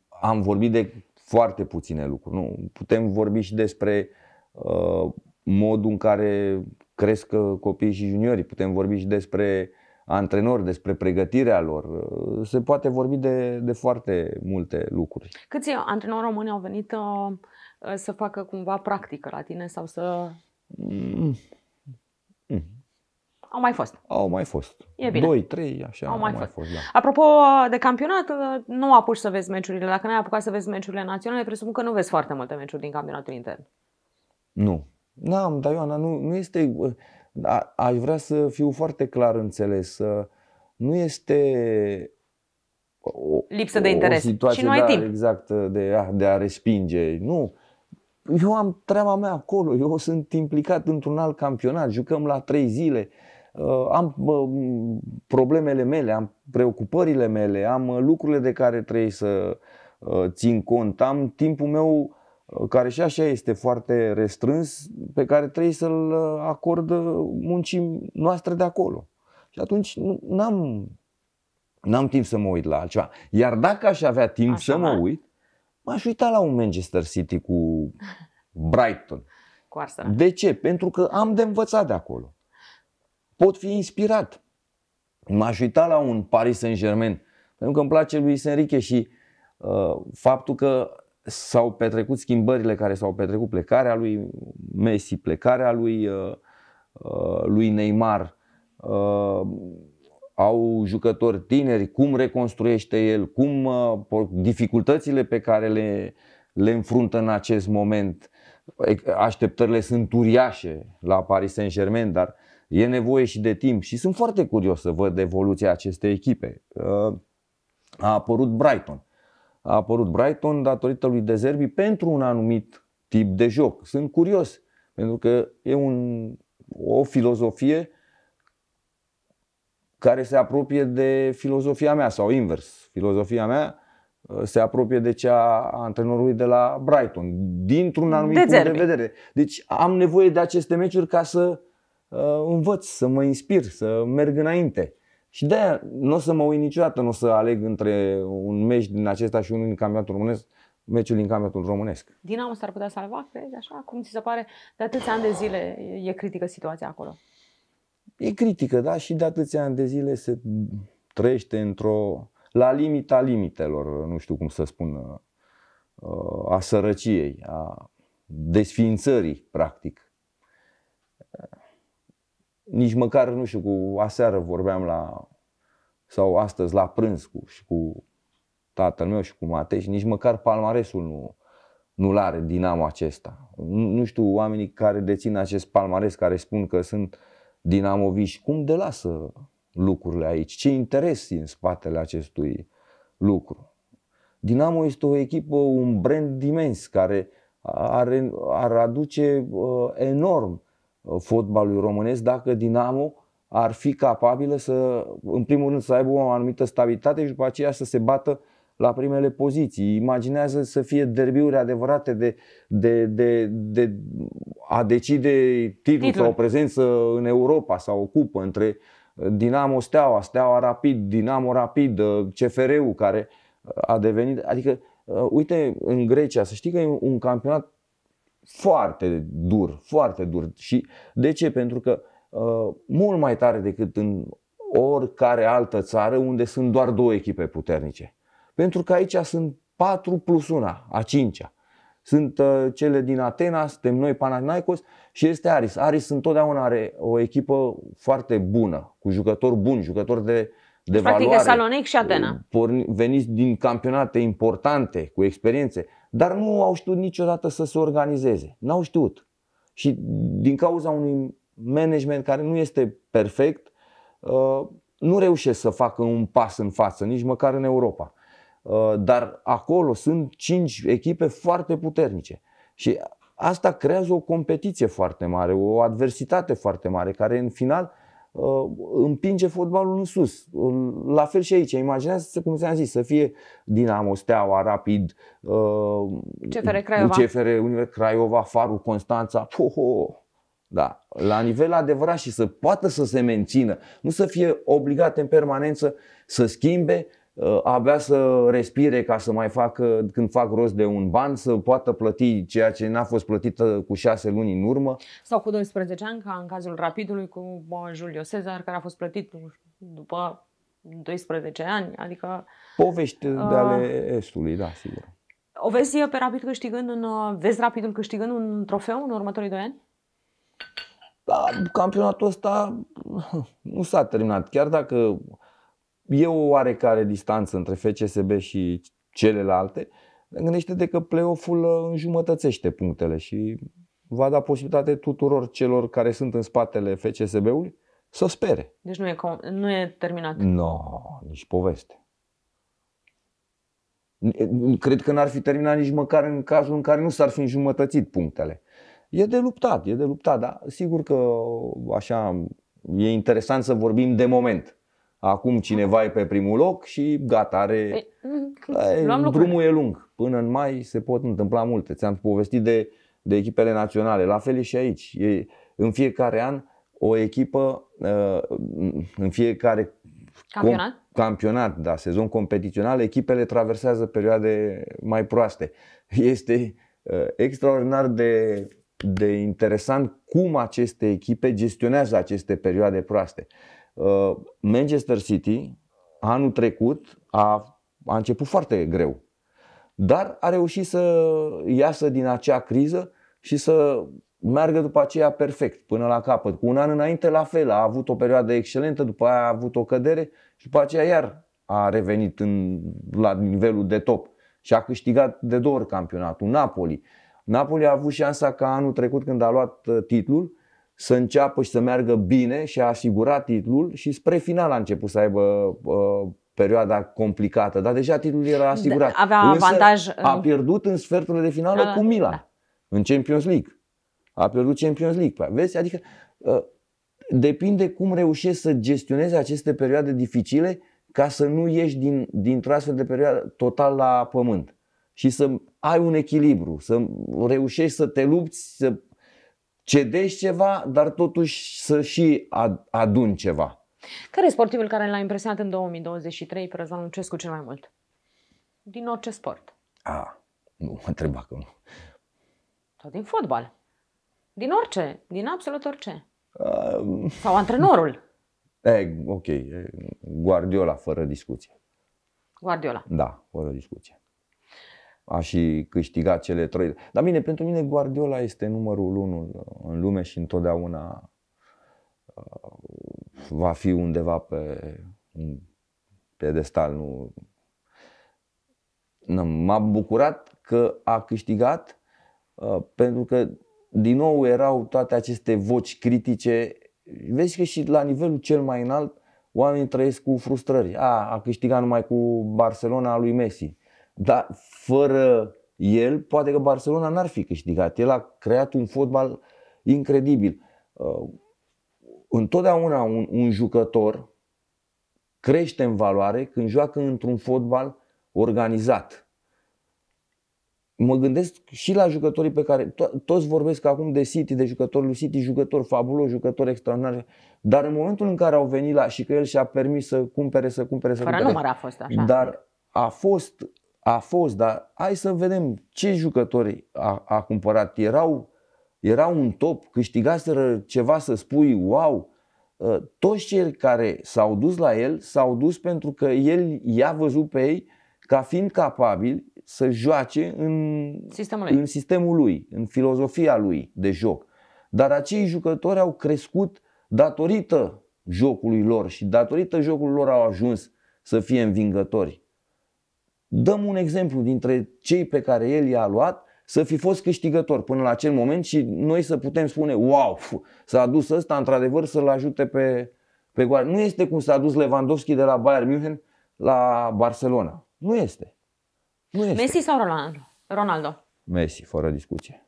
am vorbit de foarte puține lucruri. Nu? Putem vorbi și despre uh, modul în care cresc uh, copiii și juniorii, putem vorbi și despre antrenori, despre pregătirea lor. Uh, se poate vorbi de, de foarte multe lucruri. Câți antrenori români au venit uh, să facă cumva practică la tine sau să... Mm. Mm. Au mai fost. Au mai fost. E bine. 2, 3, așa. Au mai, au fost. mai fost. da. Apropo de campionat, nu apuci să vezi meciurile. Dacă n-ai apucat să vezi meciurile naționale, presupun că nu vezi foarte multe meciuri din campionatul intern. Nu. N-am, dar Ioana, nu, nu este... A, aș vrea să fiu foarte clar înțeles. Nu este o, Lipsă de interes. O situație, și nu ai da, timp. Exact, de a, de a respinge. Nu. Eu am treaba mea acolo, eu sunt implicat într-un alt campionat, jucăm la trei zile. Uh, am problemele mele, am preocupările mele, am uh, lucrurile de care trebuie să uh, țin cont, am timpul meu care și așa este foarte restrâns, pe care trebuie să-l acord muncii noastre de acolo. Și atunci n-am, n-am timp să mă uit la altceva. Iar dacă aș avea timp așa, să mă da. uit, m-aș uita la un Manchester City cu [laughs] Brighton. Cu Arsenal. De ce? Pentru că am de învățat de acolo pot fi inspirat. M-aș uita la un Paris Saint-Germain, pentru că îmi place lui Enrique și uh, faptul că s-au petrecut schimbările care s-au petrecut, plecarea lui Messi, plecarea lui, uh, uh, lui Neymar, uh, au jucători tineri, cum reconstruiește el, cum uh, dificultățile pe care le, le înfruntă în acest moment. Așteptările sunt uriașe la Paris Saint-Germain, dar e nevoie și de timp și sunt foarte curios să văd evoluția acestei echipe. Uh, a apărut Brighton. A apărut Brighton datorită lui Dezerbi pentru un anumit tip de joc. Sunt curios pentru că e un, o filozofie care se apropie de filozofia mea sau invers. Filozofia mea uh, se apropie de cea a antrenorului de la Brighton, dintr-un anumit de punct de vedere. Deci am nevoie de aceste meciuri ca să uh, Uh, învăț, să mă inspir, să merg înainte. Și de nu o să mă uit niciodată, nu o să aleg între un meci din acesta și unul din campionatul românesc, meciul din campionatul românesc. Dinamo s-ar putea salva, crezi, așa? Cum ți se pare? De atâția ani de zile e critică situația acolo. E critică, da, și de atâția ani de zile se trăiește într-o... la limita limitelor, nu știu cum să spun, uh, a sărăciei, a desființării, practic nici măcar, nu știu, cu aseară vorbeam la, sau astăzi la prânz cu, și cu tatăl meu și cu Matei și nici măcar palmaresul nu, nu-l are Dinamo acesta. Nu, nu știu oamenii care dețin acest palmares, care spun că sunt dinamoviști, cum de lasă lucrurile aici? Ce interes e în spatele acestui lucru? Dinamo este o echipă, un brand imens care are, ar aduce uh, enorm Uh, fotbalului românesc dacă Dinamo ar fi capabilă să, în primul rând, să aibă o anumită stabilitate și după aceea să se bată la primele poziții. Imaginează să fie derbiuri adevărate de, de, de, de a decide titlul Titlul. sau o prezență în Europa sau o cupă între Dinamo Steaua, Steaua Rapid, Dinamo Rapid, uh, CFR-ul care uh, a devenit... Adică, uite, în Grecia, să știi că e un campionat foarte dur, foarte dur. Și de ce? Pentru că uh, mult mai tare decât în oricare altă țară unde sunt doar două echipe puternice. Pentru că aici sunt 4 plus 1, a 5 Sunt uh, cele din Atena, suntem noi Panathinaikos și este Aris. Aris întotdeauna are o echipă foarte bună, cu jucători buni, jucători de, de valoare. Practic Salonic și Atena. Uh, porni, veniți din campionate importante, cu experiențe. Dar nu au știut niciodată să se organizeze. N-au știut. Și din cauza unui management care nu este perfect, uh, nu reușesc să facă un pas în față, nici măcar în Europa. Uh, dar acolo sunt cinci echipe foarte puternice. Și asta creează o competiție foarte mare, o adversitate foarte mare, care în final Uh, împinge fotbalul în sus. Uh, la fel și aici. Imaginează-ți, cum ți-am zis, să fie Dinamo, Steaua, Rapid, uh, CFR Craiova, CFR Univers Craiova Farul, Constanța. Ho, ho. Da, la nivel adevărat și să poată să se mențină, nu să fie obligat în permanență să schimbe Uh, abia să respire ca să mai facă, când fac rost de un ban, să poată plăti ceea ce n-a fost plătită cu șase luni în urmă. Sau cu 12 ani, ca în cazul rapidului cu Julio Cezar, care a fost plătit după 12 ani, adică... Povești uh, de ale Estului, da, sigur. O vezi pe rapid câștigând în, uh, vezi rapidul câștigând un trofeu în următorii doi ani? Da, campionatul ăsta nu s-a terminat. Chiar dacă e o oarecare distanță între FCSB și celelalte, gândește-te că play-off-ul uh, înjumătățește punctele și va da posibilitate tuturor celor care sunt în spatele FCSB-ului să spere. Deci nu e, com- nu e terminat. Nu, no, nici poveste. Cred că n-ar fi terminat nici măcar în cazul în care nu s-ar fi înjumătățit punctele. E de luptat, e de luptat, dar sigur că așa e interesant să vorbim de moment acum cineva e pe primul loc și gata, are... Păi, [laughs] luăm drumul e lung. Până în mai se pot întâmpla multe. Ți-am povestit de, de echipele naționale. La fel e și aici. E, în fiecare an o echipă, uh, în fiecare campionat, com, campionat da, sezon competițional, echipele traversează perioade mai proaste. Este uh, extraordinar de, de interesant cum aceste echipe gestionează aceste perioade proaste. Uh, Uh, Manchester City anul trecut a, a început foarte greu, dar a reușit să iasă din acea criză și să meargă după aceea perfect, până la capăt. Cu un an înainte, la fel, a avut o perioadă excelentă, după aia a avut o cădere și după aceea iar a revenit în, la nivelul de top și a câștigat de două ori campionatul. Napoli. Napoli a avut șansa ca anul trecut când a luat uh, titlul să înceapă și să meargă bine și a asigurat titlul și spre final a început să aibă uh, perioada complicată, dar deja titlul era asigurat. De, avea Însă avantaj. A pierdut în sferturile de finală da, cu Milan, da. în Champions League. A pierdut Champions League. Păi, vezi? Adică uh, depinde cum reușești să gestionezi aceste perioade dificile ca să nu ieși din, dintr-o astfel de perioadă total la pământ și să ai un echilibru, să reușești să te lupți, să cedești ceva, dar totuși să și aduni ceva. Care e sportivul care l-a impresionat în 2023 pe Răzvan Lucescu cel mai mult? Din orice sport. A, nu mă întreba că nu. Tot din fotbal. Din orice, din absolut orice. A, Sau antrenorul. [laughs] E, ok, Guardiola fără discuție. Guardiola. Da, fără discuție a și câștigat cele trei. Dar bine, pentru mine Guardiola este numărul unu în lume și întotdeauna uh, va fi undeva pe un pedestal. Nu... M-a bucurat că a câștigat uh, pentru că din nou erau toate aceste voci critice. Vezi că și la nivelul cel mai înalt oamenii trăiesc cu frustrări. A, a câștigat numai cu Barcelona lui Messi dar fără el, poate că Barcelona n-ar fi câștigat. El a creat un fotbal incredibil. Uh, întotdeauna un, un jucător crește în valoare când joacă într-un fotbal organizat. Mă gândesc și la jucătorii pe care to- toți vorbesc acum de City, de jucătorul lui City, jucător fabuloși, jucător extraordinar. dar în momentul în care au venit la și că el și-a permis să cumpere, să cumpere, să Fără cumpere. număr a fost așa. Dar a fost a fost, dar hai să vedem ce jucători a, a cumpărat. Erau, erau un top, câștigaseră ceva să spui, wow, ă, toți cei care s-au dus la el s-au dus pentru că el i-a văzut pe ei ca fiind capabili să joace în sistemul, lui. în sistemul lui, în filozofia lui de joc. Dar acei jucători au crescut datorită jocului lor și datorită jocului lor au ajuns să fie învingători dăm un exemplu dintre cei pe care el i-a luat să fi fost câștigător până la acel moment și noi să putem spune, wow, s-a dus ăsta într-adevăr să-l ajute pe, pe goare. Nu este cum s-a dus Lewandowski de la Bayern München la Barcelona. Nu este. Nu este. Messi sau Ronaldo? Ronaldo? Messi, fără discuție.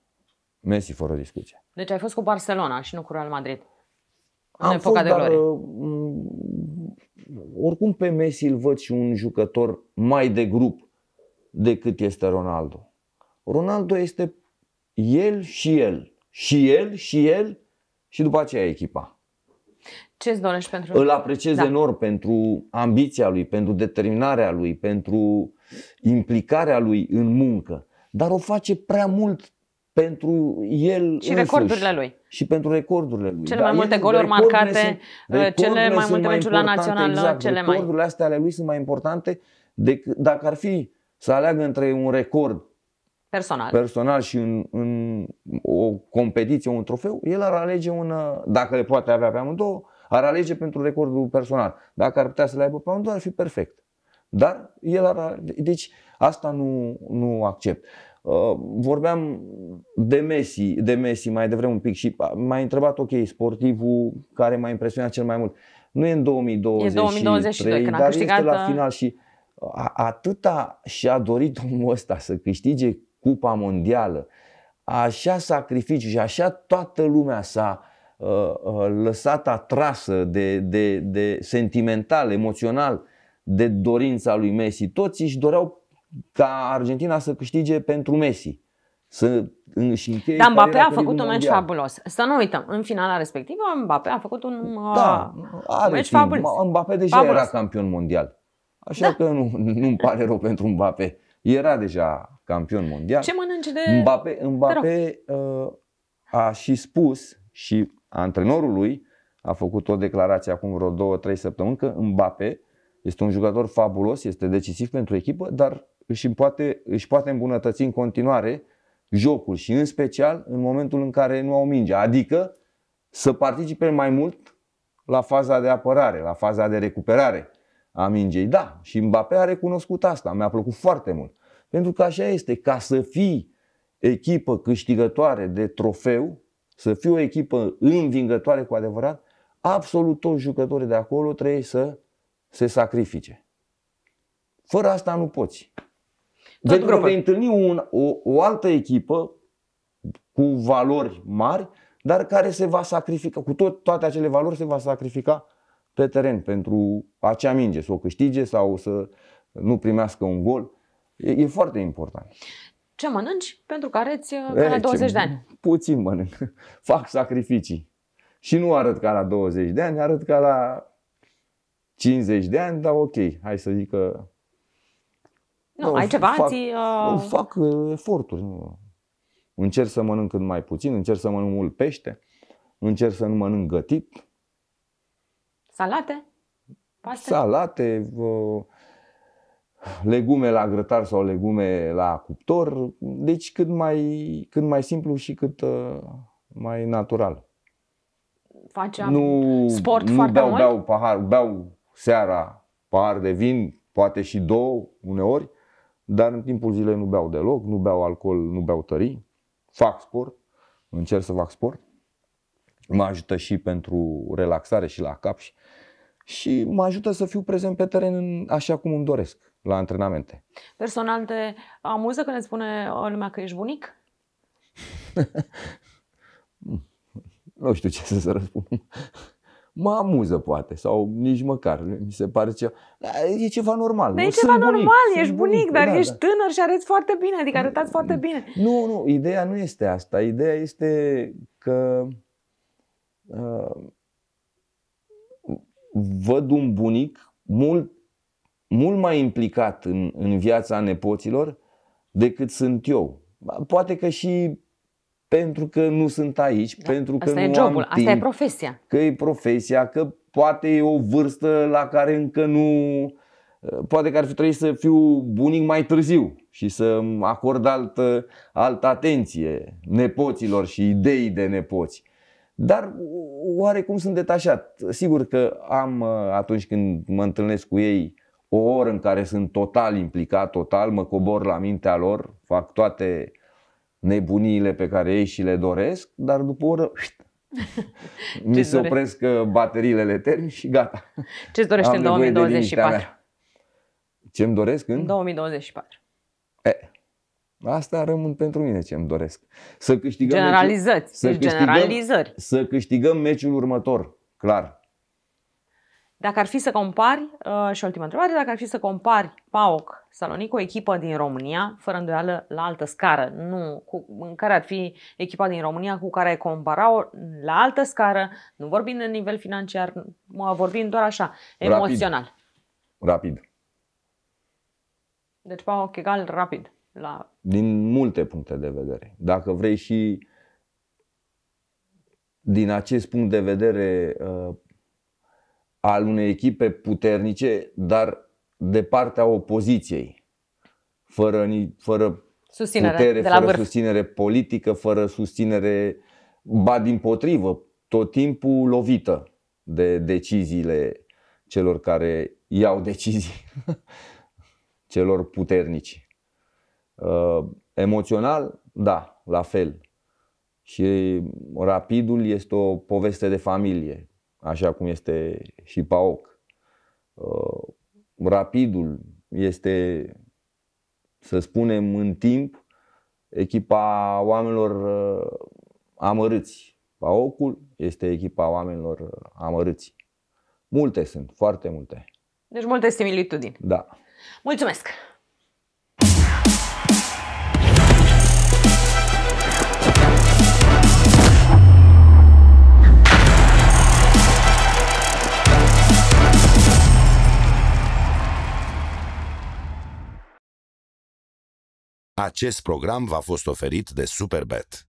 Messi, fără discuție. Deci ai fost cu Barcelona și nu cu Real Madrid. Am fost, de dar, oricum pe Messi îl văd și un jucător mai de grup decât este Ronaldo. Ronaldo este el și el, și el și el și după aceea echipa. Ce îți dorești pentru Îl apreciez da. enorm pentru ambiția lui, pentru determinarea lui, pentru implicarea lui în muncă, dar o face prea mult pentru el Și însuși. recordurile lui. Și pentru recordurile lui. Cele da, mai multe goluri marcate, sunt, uh, cele mai multe meciuri la național, exact, cele mai... Recordurile astea ale lui sunt mai importante decât dacă ar fi să aleagă între un record personal, personal și în, în o competiție, un trofeu, el ar alege un, uh, dacă le poate avea pe amândouă, ar alege pentru recordul personal. Dacă ar putea să le aibă pe amândouă, ar fi perfect. Dar el ar... Deci asta nu, nu accept. Uh, vorbeam de Messi, de Messi mai devreme un pic și m-ai întrebat, ok, sportivul care m-a impresionat cel mai mult. Nu e în 2023, e 2022, când dar este la uh, final și uh, atâta și-a dorit omul ăsta să câștige Cupa Mondială, așa sacrificiu și așa toată lumea s-a uh, lăsat atrasă de, de, de sentimental, emoțional de dorința lui Messi. Toți își doreau ca Argentina să câștige pentru Messi. Să, în, și încheie Dar Mbappé a făcut un meci fabulos. Să nu uităm, în finala respectivă Mbappé a făcut un, uh, da, are un meci fabulos. Mbappé deja fabulos. era campion mondial. Așa da. că nu, nu-mi pare rău pentru Mbappé. Era deja campion mondial. Ce mănânci de... Mbappé, Mbappé uh, a și spus și antrenorul lui a făcut o declarație acum vreo două-trei săptămâni că Mbappé este un jucător fabulos, este decisiv pentru echipă, dar își poate, își poate îmbunătăți în continuare jocul și în special în momentul în care nu au mingea, adică să participe mai mult la faza de apărare, la faza de recuperare a mingei. Da, și Mbappé a recunoscut asta, mi-a plăcut foarte mult. Pentru că așa este, ca să fii echipă câștigătoare de trofeu, să fii o echipă învingătoare cu adevărat, absolut toți jucătorii de acolo trebuie să se sacrifice. Fără asta nu poți. Pentru da, că vei întâlni un, o, o altă echipă cu valori mari, dar care se va sacrifica, cu tot, toate acele valori se va sacrifica pe teren pentru acea minge, să o câștige sau să nu primească un gol. E, e foarte important. Ce mănânci pentru care îți uh, la 20 eh, de ani? Puțin mănânc. [laughs] Fac sacrificii. Și nu arăt ca la 20 de ani, arăt ca la 50 de ani, dar ok, hai să zic că nu, da, ai ceva, fac, ți, uh... fac uh, eforturi. Nu. Încerc să mănânc cât mai puțin, încerc să mănânc mult pește, încerc să nu mănânc gătit. Salate? Paste? Salate, uh, legume la grătar sau legume la cuptor, deci cât mai, cât mai simplu și cât uh, mai natural. Faceam nu, sport nu foarte beau, mult? beau pahar, beau seara pahar de vin, poate și două uneori, dar în timpul zilei nu beau deloc, nu beau alcool, nu beau tării, fac sport, încerc să fac sport, mă ajută și pentru relaxare și la cap și, și mă ajută să fiu prezent pe teren în, așa cum îmi doresc, la antrenamente. Personal te amuză când îți spune o lumea că ești bunic? [laughs] nu știu ce să răspund mă amuză poate sau nici măcar, mi se pare ceva, da, e ceva normal. Dar e ceva normal, bunic, ești bunic, bunic dar da, ești da. tânăr și arăți foarte bine, adică arătați foarte mm, bine. Nu, nu, ideea nu este asta, ideea este că uh, văd un bunic mult, mult mai implicat în, în viața nepoților decât sunt eu. Poate că și pentru că nu sunt aici, da. pentru că asta nu e jobul, am timp, asta e profesia. Că e profesia, că poate e o vârstă la care încă nu eh, poate că ar fi trebuit să fiu bunic mai târziu și să acord altă, altă atenție nepoților și idei de nepoți. Dar oarecum sunt detașat. Sigur că am eh, atunci când mă întâlnesc cu ei o oră în care sunt total implicat, total mă cobor la mintea lor, fac toate uh, nebuniile pe care ei și le doresc, dar după o oră [laughs] mi se opresc uh, bateriile le termin și gata. [laughs] ce îți dorești Am în 2024? ce îmi doresc în? 2024. E, asta rămân pentru mine ce îmi doresc. Să câștigăm generalizați. meciul, să câștigăm, generalizări. Să câștigăm meciul următor, clar. Dacă ar fi să compari, uh, și ultima întrebare, dacă ar fi să compari PAOC Salonic cu o echipă din România, fără îndoială la altă scară, nu cu, în care ar fi echipa din România cu care compara-o la altă scară, nu vorbim de nivel financiar, vorbim doar așa, emoțional. Rapid. rapid. Deci PAOC egal rapid. La... Din multe puncte de vedere. Dacă vrei și din acest punct de vedere uh, al unei echipe puternice, dar de partea opoziției, fără, fără susținere putere, de la fără vârf. susținere politică, fără susținere, ba din potrivă, tot timpul lovită de deciziile celor care iau decizii, [laughs] celor puternici. Uh, emoțional, da, la fel. Și Rapidul este o poveste de familie așa cum este și PAOC. Uh, rapidul este, să spunem, în timp, echipa oamenilor uh, amărâți. PAOC-ul este echipa oamenilor uh, amărâți. Multe sunt, foarte multe. Deci multe similitudini. Da. Mulțumesc! Acest program v-a fost oferit de Superbet.